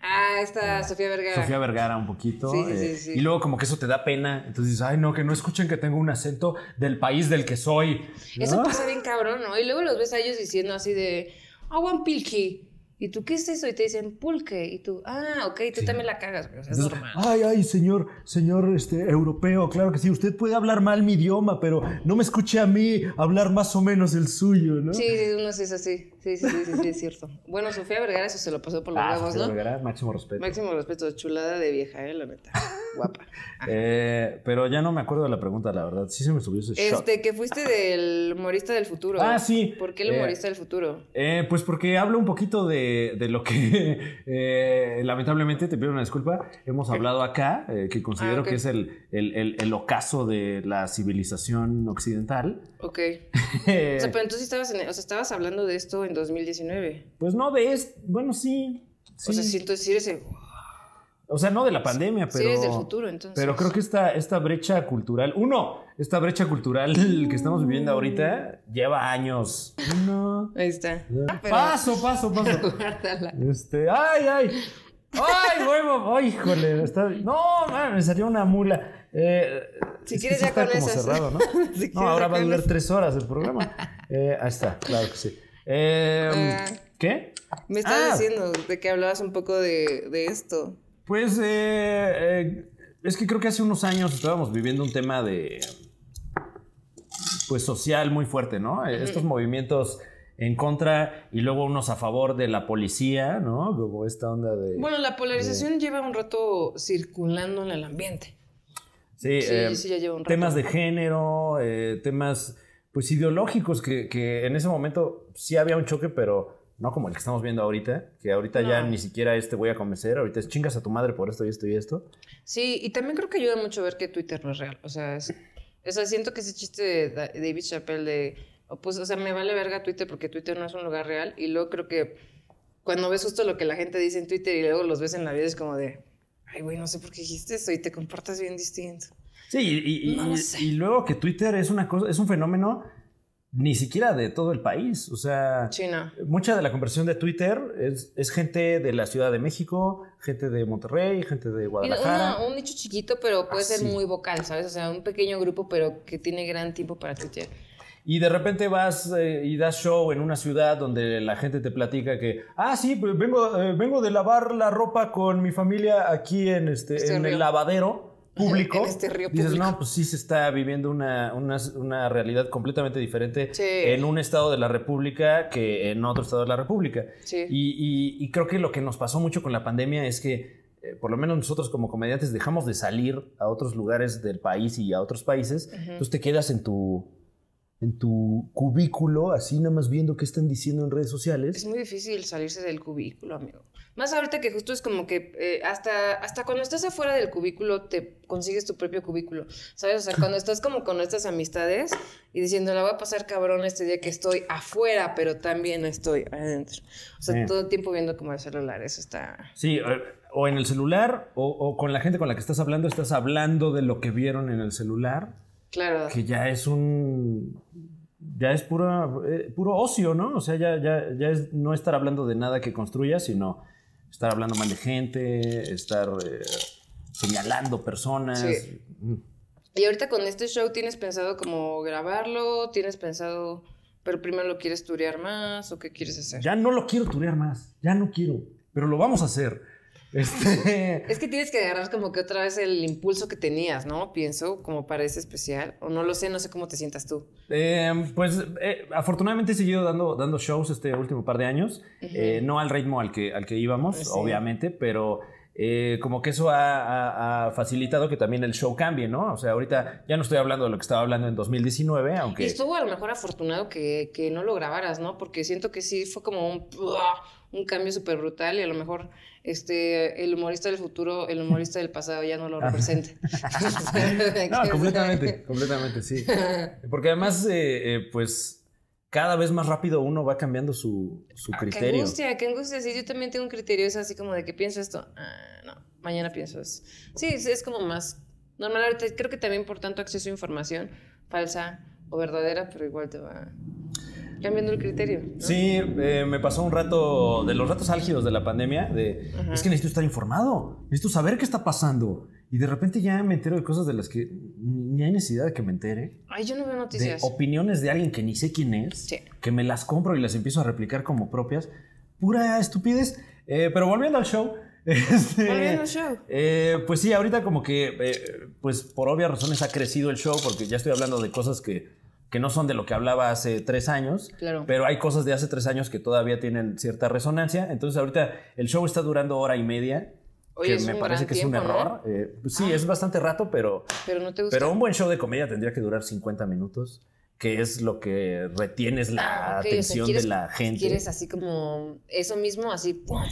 Ah, esta eh, Sofía Vergara. Sofía Vergara un poquito. Sí, eh, sí, sí. Y luego como que eso te da pena. Entonces dices, ay, no, que no escuchen que tengo un acento del país del que soy. Eso pasa bien cabrón, ¿no? Y luego los ves a ellos diciendo así de, ah, one pilqui. ¿Y tú qué es eso? Y te dicen pulque. Y tú, ah, ok, tú también la cagas, es normal. Ay, ay, señor, señor este, europeo, claro que sí. Usted puede hablar mal mi idioma, pero no me escuche a mí hablar más o menos el suyo, ¿no? Sí, sí, uno es así. Sí, sí, sí, sí, es cierto. Bueno, Sofía Vergara eso se lo pasó por los ah, ¿no? Sofía Vergara, máximo respeto. Máximo respeto, chulada de vieja, eh, la neta. <laughs> Guapa. Eh, pero ya no me acuerdo de la pregunta, la verdad. Sí se me subió ese Este, que fuiste del humorista del futuro. Ah, sí. ¿Por qué el eh, humorista del futuro? Eh, pues porque hablo un poquito de, lo que <laughs> lamentablemente, te pido una disculpa, hemos hablado acá, que considero ah, que es el, ocaso de la civilización occidental. Ok. <laughs> o sea, pero entonces estabas, o estabas hablando de esto en 2019. Pues no de este, bueno, sí. O sea, si, eres el... O sea, no de la pandemia, pero. Sí, es del futuro, entonces. Pero creo que esta, esta brecha cultural. Uno, esta brecha cultural que estamos viviendo ahorita lleva años. Uno. Ahí está. Ah, paso, paso, paso. <laughs> Este. ¡Ay, ay! ¡Ay, huevo! ¡Ay, híjole! No, me salió una mula. Eh, si quieres, ya con como cerrado, ¿no? <laughs> ahora va a durar tres horas el programa. Eh, ahí está, claro que sí. Eh, ¿Qué? Me estás ah. diciendo de que hablabas un poco de, esto. Pues eh, eh, es que creo que hace unos años estábamos viviendo un tema de pues social muy fuerte, ¿no? Estos movimientos en contra y luego unos a favor de la policía, ¿no? Como esta onda de... Bueno, la polarización lleva un rato circulando en el ambiente. Sí, sí, em, sí ya lleva un rato. temas de género, eh, temas pues ideológicos que, que, en ese momento sí había un choque, pero no como el que estamos viendo ahorita, que ahorita ya ni siquiera este te voy a convencer, ahorita es chingas a tu madre por esto y esto y esto. Sí, y también creo que ayuda mucho ver que Twitter no es real, o sea, es, o siento que ese chiste de David Chappelle de, oh, pues, o sea, me vale verga Twitter porque Twitter no es un lugar real, y luego creo que cuando ves justo lo que la gente dice en Twitter y luego los ves en la vida es como de, ay, güey, no sé por qué dijiste eso y te comportas bien distinto. Sí, y, y, luego que Twitter es una cosa, es un fenómeno ni siquiera de todo el país. O sea, mucha de la conversión de Twitter es, gente de la Ciudad de México, gente de Monterrey, gente de Guadalajara. un nicho chiquito, pero puede ah, ser muy vocal, ¿sabes? O sea, un pequeño grupo, pero que tiene gran tiempo para Twitter. Y de repente vas eh, y das show en una ciudad donde la gente te platica que, ah, sí, pues vengo, eh, vengo de lavar la ropa con mi familia aquí en, este, en el lavadero público, este dices, no, pues sí se está viviendo una, realidad completamente diferente en un estado de la República que en otro estado de la República. Y, creo que lo que nos pasó mucho con la pandemia es que, eh, por lo menos nosotros como comediantes, dejamos de salir a otros lugares del país y a otros países. Entonces te quedas en tu en tu cubículo, así nada más viendo qué están diciendo en redes sociales. Es muy difícil salirse del cubículo, amigo. Más ahorita que justo es como que eh, hasta, hasta cuando estás afuera del cubículo te consigues tu propio cubículo, ¿sabes? O sea, cuando estás como con estas amistades y diciendo, la voy a pasar cabrón este día que estoy afuera, pero también estoy adentro. O sea, todo el tiempo viendo como el celular, eso está... Sí, eh, o en el celular o, con la gente con la que estás hablando, estás hablando de lo que vieron en el celular. Claro. Que ya es un ya es eh, puro ocio, ¿no? O sea, ya, ya, ya, es no estar hablando de nada que construya, sino estar hablando mal de gente, estar eh, señalando personas. Mm. Y ahorita con este show tienes pensado como grabarlo, tienes pensado, pero primero lo quieres turear más o qué quieres hacer. Ya no lo quiero turear más, ya no quiero, pero lo vamos a hacer. Este, es que tienes que agarrar como que otra vez el impulso que tenías, ¿no? Pienso, como parece especial. O no lo sé, no sé cómo te sientas tú. Em, pues eh, afortunadamente he seguido dando, dando shows este último par de años. Eh, no al ritmo al que, al que íbamos, obviamente, pero... Eh, como que eso ha, facilitado que también el show cambie, ¿no? O sea, ahorita ya no estoy hablando de lo que estaba hablando en 2019, aunque... Y estuvo a lo mejor afortunado que, que no lo grabaras, ¿no? Porque siento que sí fue como un un cambio súper brutal y a lo mejor este, el humorista del futuro, el humorista del pasado ya no lo ah. representa. <laughs> <laughs> no, completamente, <laughs> completamente, sí. Porque además, eh, eh, pues cada vez más rápido uno va cambiando su, su ah, criterio. qué angustia, qué angustia. Sí, yo también tengo un criterio, es así como de que pienso esto, ah, no, mañana pienso eso. Sí, es, es como más normal. Creo que también por tanto acceso a información falsa o verdadera, pero igual te va cambiando el criterio. Sí, eh, me pasó un rato de los ratos álgidos de la pandemia, de es que necesito estar informado, necesito saber qué está pasando. Y de repente ya me entero de cosas de las que ni hay necesidad de que me entere. Ay, yo no veo noticias. De opiniones de alguien que ni sé quién es, que me las compro y las empiezo a replicar como propias. Pura estupidez. Eh, pero volviendo al show, <laughs> este, Volviendo al show. Eh, pues sí, ahorita como que, pues por obvias razones ha crecido el show, porque ya estoy hablando de cosas que que no son de lo que hablaba hace tres años, pero hay cosas de hace tres años que todavía tienen cierta resonancia. Entonces ahorita el show está durando hora y media. que me parece que es un error. Eh, sí, ah. es bastante rato, pero, pero, un buen show de comedia tendría que durar 50 minutos, que es lo que retienes la ah, atención de la gente. Quieres así como eso mismo, así ¡pum!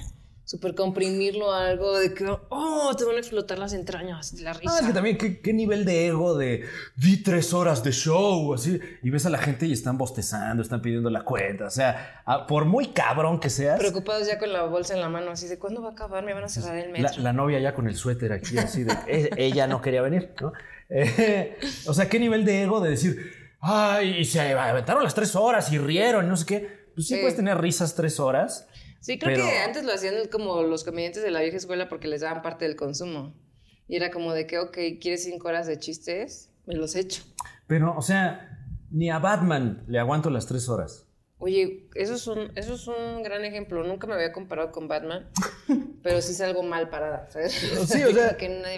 super comprimirlo algo de que, oh, te van a explotar las entrañas de la ah, risa. Ah, es que también, ¿qué, nivel de ego de di tres horas de show? Así, y ves a la gente y están bostezando, están pidiendo la cuenta. O sea, ah, por muy cabrón que seas. Preocupados ya con la bolsa en la mano, así de, ¿cuándo va a acabar? Me van a cerrar el metro. La, novia ya con el suéter aquí, así de, eh, ella no quería venir, ¿no? Eh, <laughs> o sea, ¿qué nivel de ego de decir, ay, se aventaron las tres horas y rieron no sé qué? Pues sí. puedes tener risas tres horas Sí, creo que antes lo hacían como los comediantes de la vieja escuela porque les daban parte del consumo. Y era como de que, ok, ¿quieres cinco horas de chistes? Me los echo. Pero, o sea, ni a Batman le aguanto las tres horas. Oye, eso es un, eso es un gran ejemplo. Nunca me había comparado con Batman, <laughs> pero sí es algo mal parada. ¿sabes? Sí, o sea,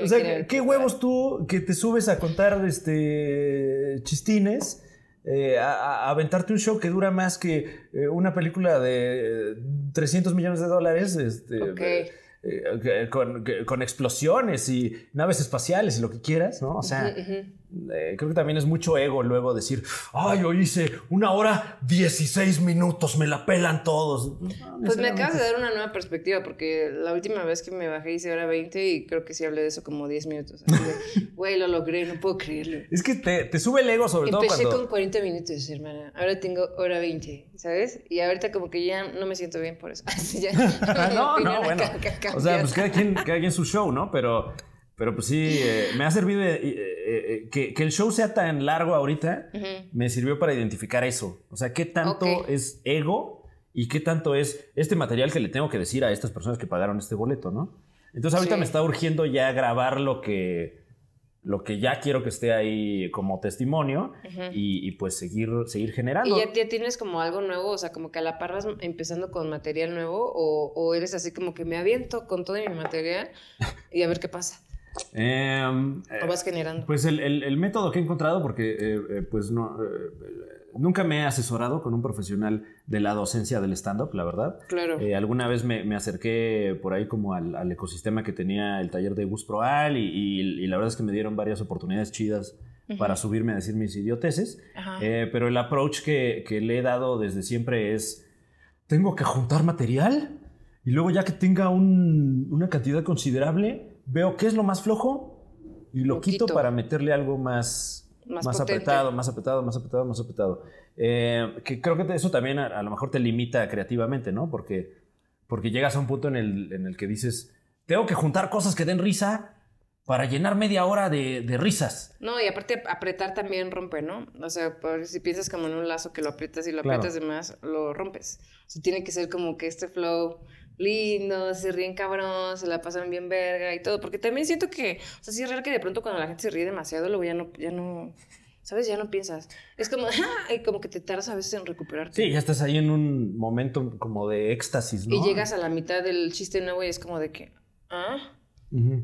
<laughs> o sea ¿qué huevos tú que te subes a contar este chistines? Eh, a, aventarte un show que dura más que eh, una película de 300 millones de dólares, este, eh, con, explosiones y naves espaciales y lo que quieras, ¿no? O sea, eh, creo que también es mucho ego luego decir, ay, yo hice una hora 16 minutos, me la pelan todos. pues me acabas de dar una nueva perspectiva, porque la última vez que me bajé hice hora 20 y creo que sí hablé de eso como 10 minutos. <laughs> Güey, lo logré, no puedo creerlo. Es que te, sube el ego sobre todo. Empecé con 40 minutos, hermana. Ahora tengo hora 20, ¿sabes? Y ahorita como que ya no me siento bien por eso. <laughs> ya, <laughs> no, no, bueno. O sea, pues cada quien, cada su show, ¿no? Pero, pero pues sí, eh, me ha servido... de eh, eh, eh, que, que, el show sea tan largo ahorita me sirvió para identificar eso. O sea, qué tanto es ego y qué tanto es este material que le tengo que decir a estas personas que pagaron este boleto, ¿no? Entonces ahorita me está urgiendo ya grabar lo que lo que ya quiero que esté ahí como testimonio y, pues seguir, seguir generando. ¿Y ya, ya, tienes como algo nuevo? O sea, como que a la par vas empezando con material nuevo o, o eres así como que me aviento con todo mi material y a ver qué pasa. Em, ¿O vas eh, generando? Pues el, método que he encontrado, porque eh, eh, pues no, nunca me he asesorado con un profesional de la docencia del stand-up, la verdad. Claro. alguna vez me, acerqué por ahí como al, ecosistema que tenía el taller de Gus Proal y, la verdad es que me dieron varias oportunidades chidas para subirme a decir mis idioteses. pero el approach que, que le he dado desde siempre es, tengo que juntar material y luego ya que tenga una cantidad considerable veo qué es lo más flojo y lo, quito, para meterle algo más, más, apretado, más apretado, más apretado, más apretado. Eh, que creo que eso también a, lo mejor te limita creativamente, ¿no? Porque, porque llegas a un punto en el, en el que dices, tengo que juntar cosas que den risa para llenar media hora de, risas. No, y aparte apretar también rompe, ¿no? O sea, si piensas como en un lazo que lo aprietas y lo apretas aprietas de más, lo rompes. O sea, tiene que ser como que este flow Lindo, se ríen cabrón, se la pasan bien verga y todo. Porque también siento que, o sea, sí es real que de pronto cuando la gente se ríe demasiado, luego ya no, ya no, ¿sabes? Ya no piensas. Es como, ¡ah! <laughs> Y como que te tardas a veces en recuperarte. Sí, ya estás ahí en un momento como de éxtasis, ¿no? Y llegas a la mitad del chiste nuevo y es como de que, ¿ah?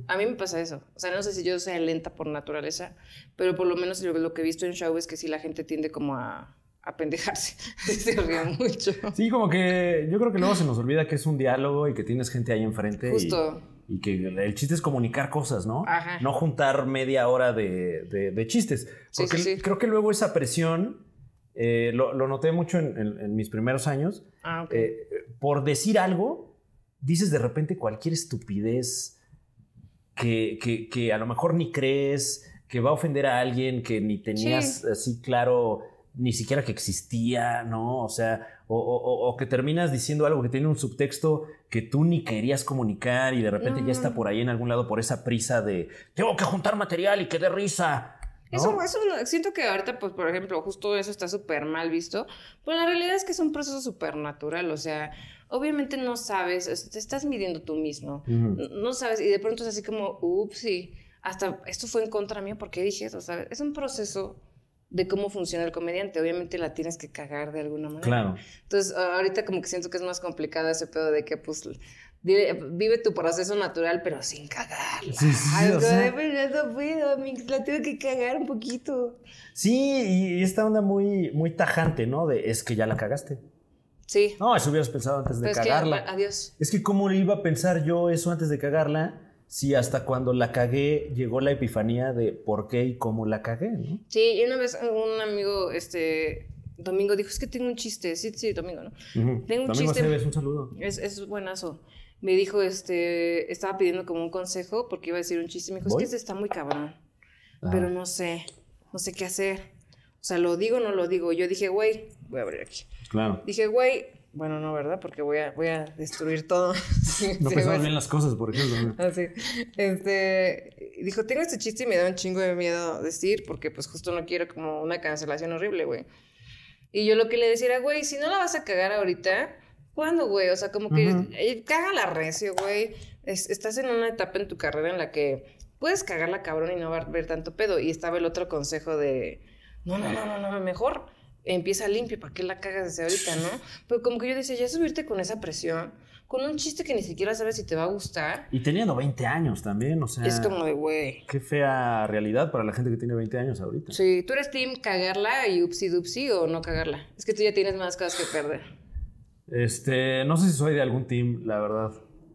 A mí me pasa eso. O sea, no sé si yo sea lenta por naturaleza, pero por lo menos lo, lo que he visto en show es que sí la gente tiende como a apendejarse. se <laughs> ríe este mucho. Sí, como que yo creo que luego se nos olvida que es un diálogo y que tienes gente ahí enfrente. Justo. Y, que el chiste es comunicar cosas, ¿no? No juntar media hora de, chistes. Porque creo que luego esa presión, eh, lo, noté mucho en, mis primeros años, ah, eh, por decir algo, dices de repente cualquier estupidez que, que a lo mejor ni crees, que va a ofender a alguien que ni tenías así claro ni siquiera que existía, ¿no? O sea, o, que terminas diciendo algo que tiene un subtexto que tú ni querías comunicar y de repente ya está mm. por ahí en algún lado por esa prisa de tengo que juntar material y que dé risa. Eso, siento que ahorita, pues, por ejemplo, justo eso está súper mal visto, pero la realidad es que es un proceso súper natural, o sea, obviamente no sabes, te estás midiendo tú mismo, no sabes, y de pronto es así como, ups, Y hasta esto fue en contra mío, porque dije eso? ¿Sabes? Es un proceso de cómo funciona el comediante. Obviamente la tienes que cagar de alguna manera. Claro. Entonces, ahorita como que siento que es más complicado ese pedo de que, pues, vive, tu proceso natural, pero sin cagarla Sí, sí, Algo la tengo que cagar un poquito. Sí, y esta onda muy, muy tajante, ¿no? De, es que ya la cagaste. Sí. No, eso hubieras pensado antes de cagarla. adiós. Es que, ¿cómo le iba a pensar yo eso antes de cagarla? Sí, hasta cuando la cagué llegó la epifanía de por qué y cómo la cagué, ¿no? Sí, y una vez un amigo, este, Domingo, dijo, es que tengo un chiste, sí, sí, Domingo, ¿no? Tengo un domingo chiste. un saludo. Es, es buenazo me dijo, este, estaba pidiendo como un consejo porque iba a decir un chiste. Me dijo, es que este está muy cabrón, ah. pero no sé, no sé qué hacer. O sea, lo digo o no lo digo. Yo dije, güey, voy a abrir aquí. Claro. Dije, güey, bueno, no, ¿verdad? Porque voy a, voy a destruir todo. <laughs> no pensaba bien las cosas, por ejemplo. Así. Ah, este, dijo, tengo este chiste y me da un chingo de miedo decir porque pues justo no quiero como una cancelación horrible, güey. Y yo lo que le decía era, güey, si no la vas a cagar ahorita, ¿cuándo, güey? O sea, como que eh, caga la recio, güey. estás en una etapa en tu carrera en la que puedes cagarla cabrón y no va a haber tanto pedo. Y estaba el otro consejo de, no, no, no, no, no mejor empieza limpio, ¿para qué la cagas desde ahorita, no? <laughs> Pero como que yo decía, ya subirte con esa presión, con un chiste que ni siquiera sabes si te va a gustar. Y teniendo 20 años también, o sea. Es como de, güey. Qué fea realidad para la gente que tiene 20 años ahorita. Sí, tú eres team cagarla y upsi dupsi o no cagarla. Es que tú ya tienes más cosas que perder. Este, no sé si soy de algún team, la verdad.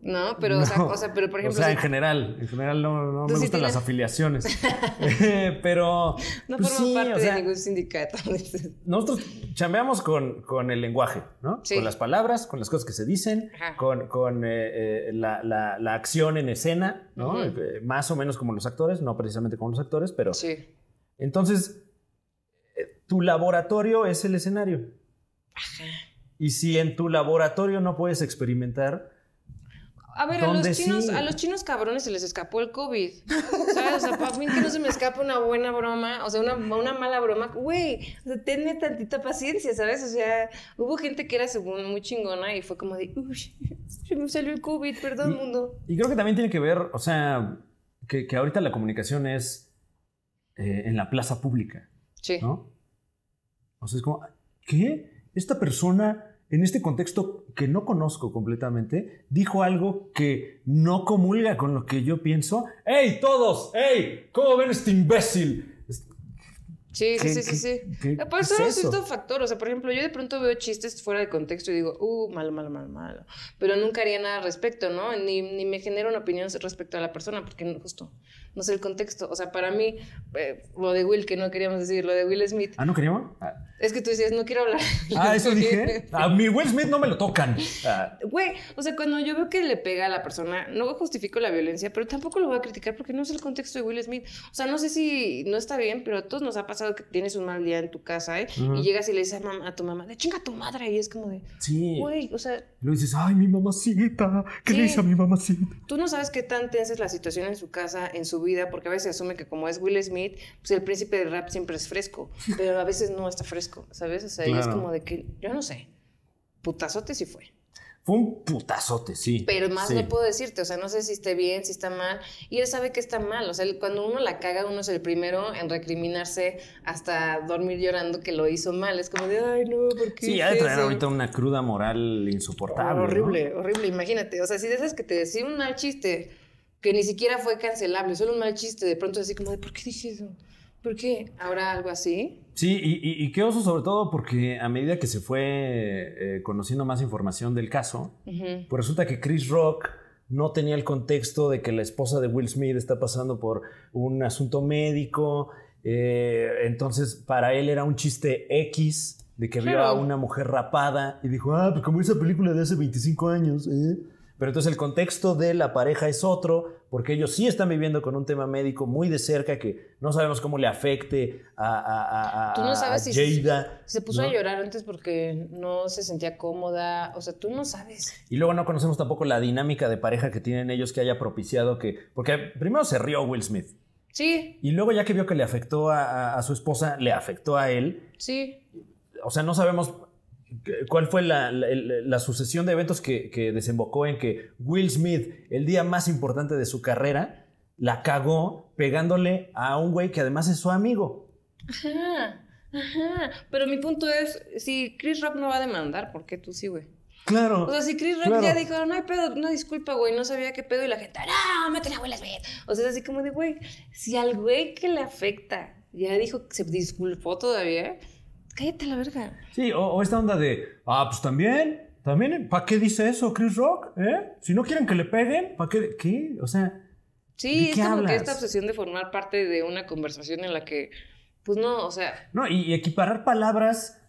¿no? <laughs> Pero, O, sea, pero por ejemplo. O sea, en general, en general no, me gustan las afiliaciones. <laughs> <laughs> pero. No pues forman parte de ningún sindicato. nosotros chambeamos con, el lenguaje, ¿no? Con las palabras, con las cosas que se dicen, con, eh, eh, la, acción en escena, ¿no? Eh, más o menos como los actores, no precisamente como los actores, pero. Sí. Entonces, tu laboratorio es el escenario. Y si en tu laboratorio no puedes experimentar, a ver, a los, chinos, cabrones se les escapó el COVID. ¿Sabes? O sea, para mí que no se me escapa una buena broma, o sea, una, mala broma. Güey, o sea, tenme tantita paciencia, ¿sabes? O sea, hubo gente que era según muy chingona y fue como de, uy, se me salió el COVID, perdón, mundo. Y creo que también tiene que ver, o sea, que, ahorita la comunicación es eh, en la plaza pública. Sí. ¿No? O sea, es como, ¿qué? Esta persona en este contexto que no conozco completamente, dijo algo que no comulga con lo que yo pienso. hey todos! hey ¿Cómo ven este imbécil? Sí, sí, sí, sí, sí. por eso es un factor. O sea, por ejemplo, yo de pronto veo chistes fuera de contexto y digo, uh, malo, malo, malo, malo. Pero nunca haría nada al respecto, ¿no? Ni, me genero una opinión respecto a la persona, porque justo no sé el contexto. O sea, para mí, eh, lo de Will, que no queríamos decir, lo de Will Smith. Ah, no queríamos. Ah. Es que tú decías, no quiero hablar. Ah, <laughs> eso dije. A mi Will Smith no me lo tocan. Ah. Güey, o sea, cuando yo veo que le pega a la persona, no justifico la violencia, pero tampoco lo voy a criticar porque no es el contexto de Will Smith. O sea, no sé si no está bien, pero a todos nos ha pasado que tienes un mal día en tu casa, ¿eh? Y llegas y le dices a, tu mamá, de chinga tu madre. Y es como de, sí. Güey, o sea. Lo dices, ay, mi mamacita, ¿qué le a mi mamacita? Tú no sabes qué tan tensa es la situación en su casa, en su vida, porque a veces asume que como es Will Smith, pues el príncipe del rap siempre es fresco, <laughs> pero a veces no está fresco, ¿sabes? O sea, es como de que, yo no sé, putazote sí fue. Fue un putazote, sí. Pero más no puedo decirte, o sea, no sé si esté bien, si está mal. Y él sabe que está mal, o sea, cuando uno la caga, uno es el primero en recriminarse hasta dormir llorando que lo hizo mal. Es como de, ay, no, ¿por qué? Sí, ha de traer ahorita una cruda moral insoportable. horrible, horrible, imagínate. O sea, si de esas que te decía un mal chiste que ni siquiera fue cancelable, solo un mal chiste, de pronto así como de, ¿por qué dices eso? ¿Por qué? ¿Habrá algo así? Sí, y, y, qué oso sobre todo porque a medida que se fue eh, conociendo más información del caso, pues resulta que Chris Rock no tenía el contexto de que la esposa de Will Smith está pasando por un asunto médico, eh, entonces para él era un chiste X de que había vio a una mujer rapada y dijo, ah, pues como esa película de hace 25 años, ¿eh? Pero entonces el contexto de la pareja es otro, porque ellos sí están viviendo con un tema médico muy de cerca que no sabemos cómo le afecte a, a, se, puso a llorar antes porque no se sentía cómoda, o sea, tú no sabes. Y luego no conocemos tampoco la dinámica de pareja que tienen ellos que haya propiciado que... Porque primero se rió Will Smith. Sí. Y luego ya que vio que le afectó a, su esposa, le afectó a él. Sí. O sea, no sabemos ¿Cuál fue la, sucesión de eventos que, desembocó en que Will Smith, el día más importante de su carrera, la cagó pegándole a un güey que además es su amigo? Ajá, ajá. Pero mi punto es, si Chris Rock no va a demandar, ¿por qué tú sí, güey? Claro. O sea, si Chris Rock ya dijo, no hay pedo, no disculpa, güey, no sabía qué pedo, y la gente, no, me güey, la Smith. O sea, es así como de, güey, si al güey que le afecta ya dijo que se disculpó todavía, cállate la verga. Sí, o, esta onda de, ah, pues también, también, ¿para qué dice eso Chris Rock? Eh? Si no quieren que le peguen, ¿para qué? ¿Qué? O sea... Sí, es como que esta obsesión de formar parte de una conversación en la que, pues no, o sea... No, y, equiparar palabras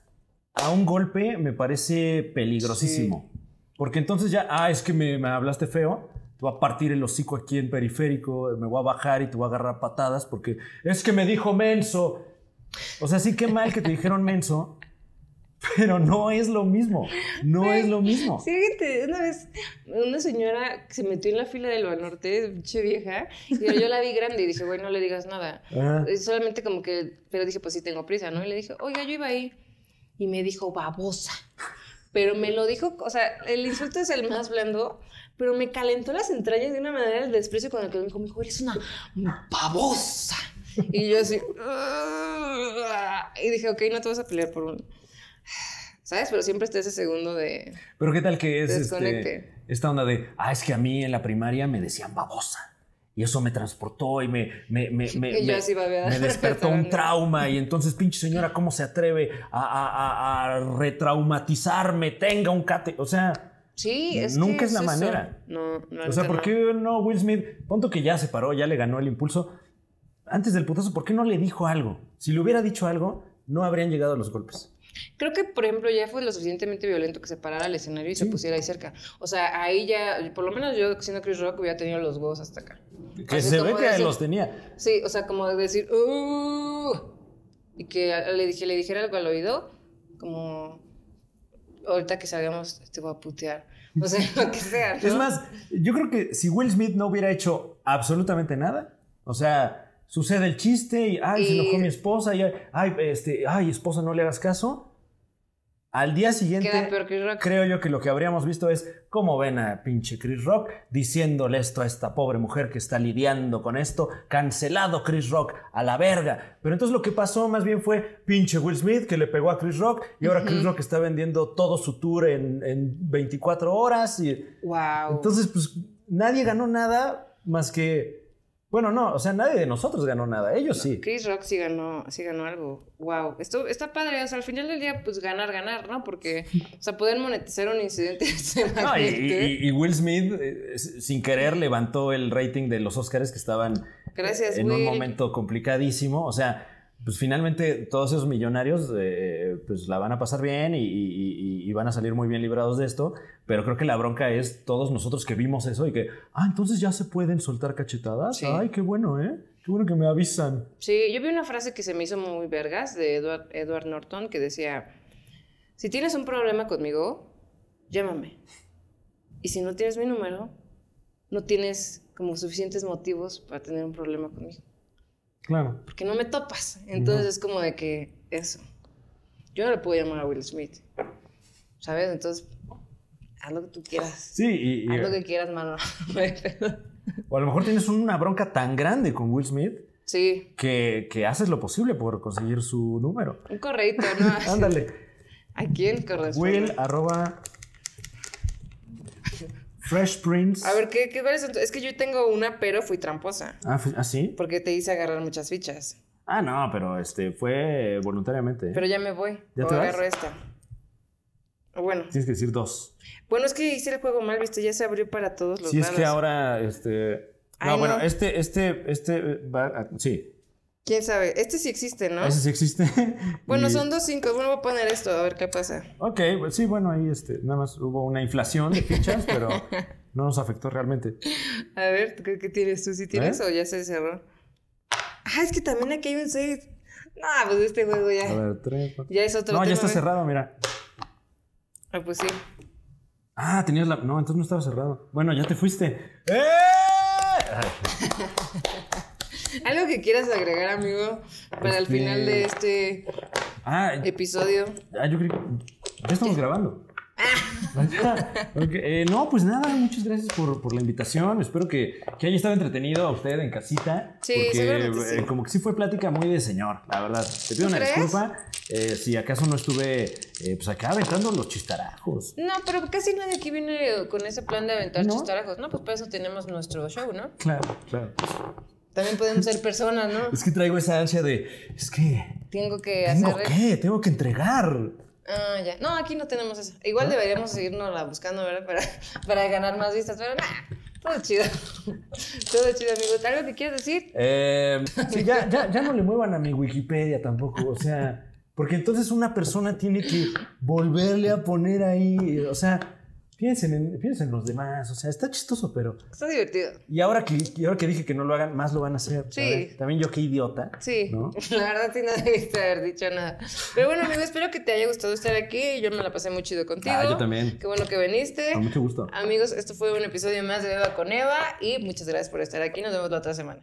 a un golpe me parece peligrosísimo. Porque entonces ya, ah, es que me, me hablaste feo, te voy a partir el hocico aquí en periférico, me voy a bajar y te voy a agarrar patadas porque es que me dijo menso. O sea, sí qué mal que te dijeron menso, pero no es lo mismo. No es lo mismo. Sí, una vez una señora se metió en la fila del Banorte, pinche vieja, y yo la vi grande y dije, güey, no le digas nada. Ah. Eh, solamente como que, pero dije, pues sí tengo prisa, ¿no? Y le dije, oiga, yo iba ahí. Y me dijo, babosa. Pero me lo dijo, o sea, el insulto es el más blando, pero me calentó las entrañas de una manera el desprecio con el que me dijo, me dijo, eres una babosa. Y yo así, y dije, ok, no te vas a pelear por un... ¿Sabes? Pero siempre está ese segundo de... Pero qué tal que es este, esta onda de, ah, es que a mí en la primaria me decían babosa. Y eso me transportó y me, me, me, <laughs> me, me, despertó un <laughs> trauma. Y entonces, pinche señora, ¿cómo se atreve a, a, a, retraumatizarme? Tenga un cate. O sea, Sí, es Nunca es la manera. No, no, o sea, ¿por qué no Will Smith? Punto que ya se paró, ya le ganó el impulso, antes del putazo, ¿por qué no le dijo algo? Si le hubiera dicho algo, no habrían llegado los golpes. Creo que, por ejemplo, ya fue lo suficientemente violento que se parara el escenario y se pusiera ahí cerca. O sea, ahí ya, por lo menos yo, siendo Chris Rock, hubiera tenido los huevos hasta acá. Que se ve que los tenía. Sí, o sea, como decir, ¡Uh! Y que le, dije, le dijera algo al oído, como, ahorita que salgamos te voy a putear. O sea, <laughs> lo que sea. Es más, yo creo que si Will Smith no hubiera hecho absolutamente nada, o sea, sucede el chiste y, ay, se enojó mi esposa y, ay, este, ay, esposa, no le hagas caso. Al día siguiente, creo yo que lo que habríamos visto es cómo ven a pinche Chris Rock diciéndole esto a esta pobre mujer que está lidiando con esto, cancelado Chris Rock a la verga. Pero entonces lo que pasó más bien fue pinche Will Smith que le pegó a Chris Rock y ahora Chris Rock está vendiendo todo su tour en, 24 horas. Y, wow. Entonces, pues nadie ganó nada más que bueno, no, o sea, nadie de nosotros ganó nada, ellos sí. Chris Rock sí ganó, sí ganó algo. Wow, esto está padre, o sea, al final del día, pues ganar, ganar, ¿no? Porque, o sea, poder monetizar un incidente. <laughs> y, Will Smith, eh, sin querer, levantó el rating de los Oscars que estaban en un momento complicadísimo, o sea, pues finalmente todos esos millonarios eh, pues la van a pasar bien y, van a salir muy bien librados de esto, pero creo que la bronca es todos nosotros que vimos eso y que, ah, entonces ya se pueden soltar cachetadas. Ay, qué bueno, ¿eh? Qué bueno que me avisan. Sí, yo vi una frase que se me hizo muy vergas de Edward, Edward Norton que decía, si tienes un problema conmigo, llámame. Y si no tienes mi número, no tienes como suficientes motivos para tener un problema conmigo. Claro. Porque no me topas. Entonces es como de que eso. Yo no le puedo llamar a Will Smith. ¿Sabes? Entonces, haz lo que tú quieras. Sí, y, Haz lo que quieras, mano. <laughs> o a lo mejor tienes una bronca tan grande con Will Smith. Sí. Que, haces lo posible por conseguir su número. Un correito, ¿no? <laughs> Ándale. ¿A quién corresponde? Will arroba Fresh Prince. A ver, ¿qué, qué Es que yo tengo una, pero fui tramposa. Ah, ah, sí? Porque te hice agarrar muchas fichas. Ah, no, pero este fue voluntariamente. Pero ya me voy. ¿Ya agarro esta. bueno. Tienes que decir dos. Bueno, es que hice el juego mal, viste, ya se abrió para todos los. Sí, es que ahora, este. No, bueno, este, este, este va. Ah, sí, ¿Quién sabe? Este sí existe, ¿no? Ese sí existe. <laughs> bueno, son dos cinco. Bueno, voy a poner esto, a ver qué pasa. Ok, pues sí, bueno, ahí este, nada más hubo una inflación de fichas, pero no nos afectó realmente. A ver, qué, tienes tú? ¿Sí ¿Eh? tienes o ya se cerró? Ah, es que también aquí hay un seis. No, pues este juego ya. A ver, tres, Ya es otro No, ya está ¿eh? cerrado, mira. Ah, pues sí. Ah, tenías la. No, entonces no estaba cerrado. Bueno, ya te fuiste. <laughs> ¡Eh! ¿Algo que quieras agregar, amigo, para el este, final de este ah, episodio? Ah, yo creo que ya estamos grabando. Ah. Eh, no, pues nada, muchas gracias por, la invitación. Espero que, que, haya estado entretenido a usted en casita. Sí, sí. Eh, como que sí fue plática muy de señor, la verdad. Te pido una disculpa eh, si acaso no estuve pues acá aventando los chistarajos. No, pero casi nadie aquí viene con ese plan de aventar chistarajos. No, pues para eso tenemos nuestro show, ¿no? Claro, claro. También podemos ser personas, ¿no? Es que traigo esa ansia de, es que... Tengo que ¿Tengo qué? Tengo que entregar. Ah, ya. No, aquí no tenemos eso. Igual deberíamos seguirnos la buscando, ¿verdad? Para, <laughs> para ganar más vistas, pero nada. Todo chido. <laughs> Todo chido, amigo. ¿Algo te quieres decir? Eh, sí, ya, ya, ya no le muevan a mi Wikipedia tampoco. O sea, porque entonces una persona tiene que volverle a poner ahí. O sea, Piensen en, los demás, o sea, está chistoso, pero... Está divertido. Y ahora que, ahora que dije que no lo hagan, más lo van a hacer. Sí. También yo qué idiota. Sí. <laughs> La verdad sí no debiste haber dicho nada. Pero bueno, amigos, espero que te haya gustado estar aquí. Yo me la pasé muy chido contigo. Ah, yo también. Qué bueno que viniste. Con mucho gusto. Amigos, esto fue un episodio más de Eva con Eva y muchas gracias por estar aquí. Nos vemos la otra semana.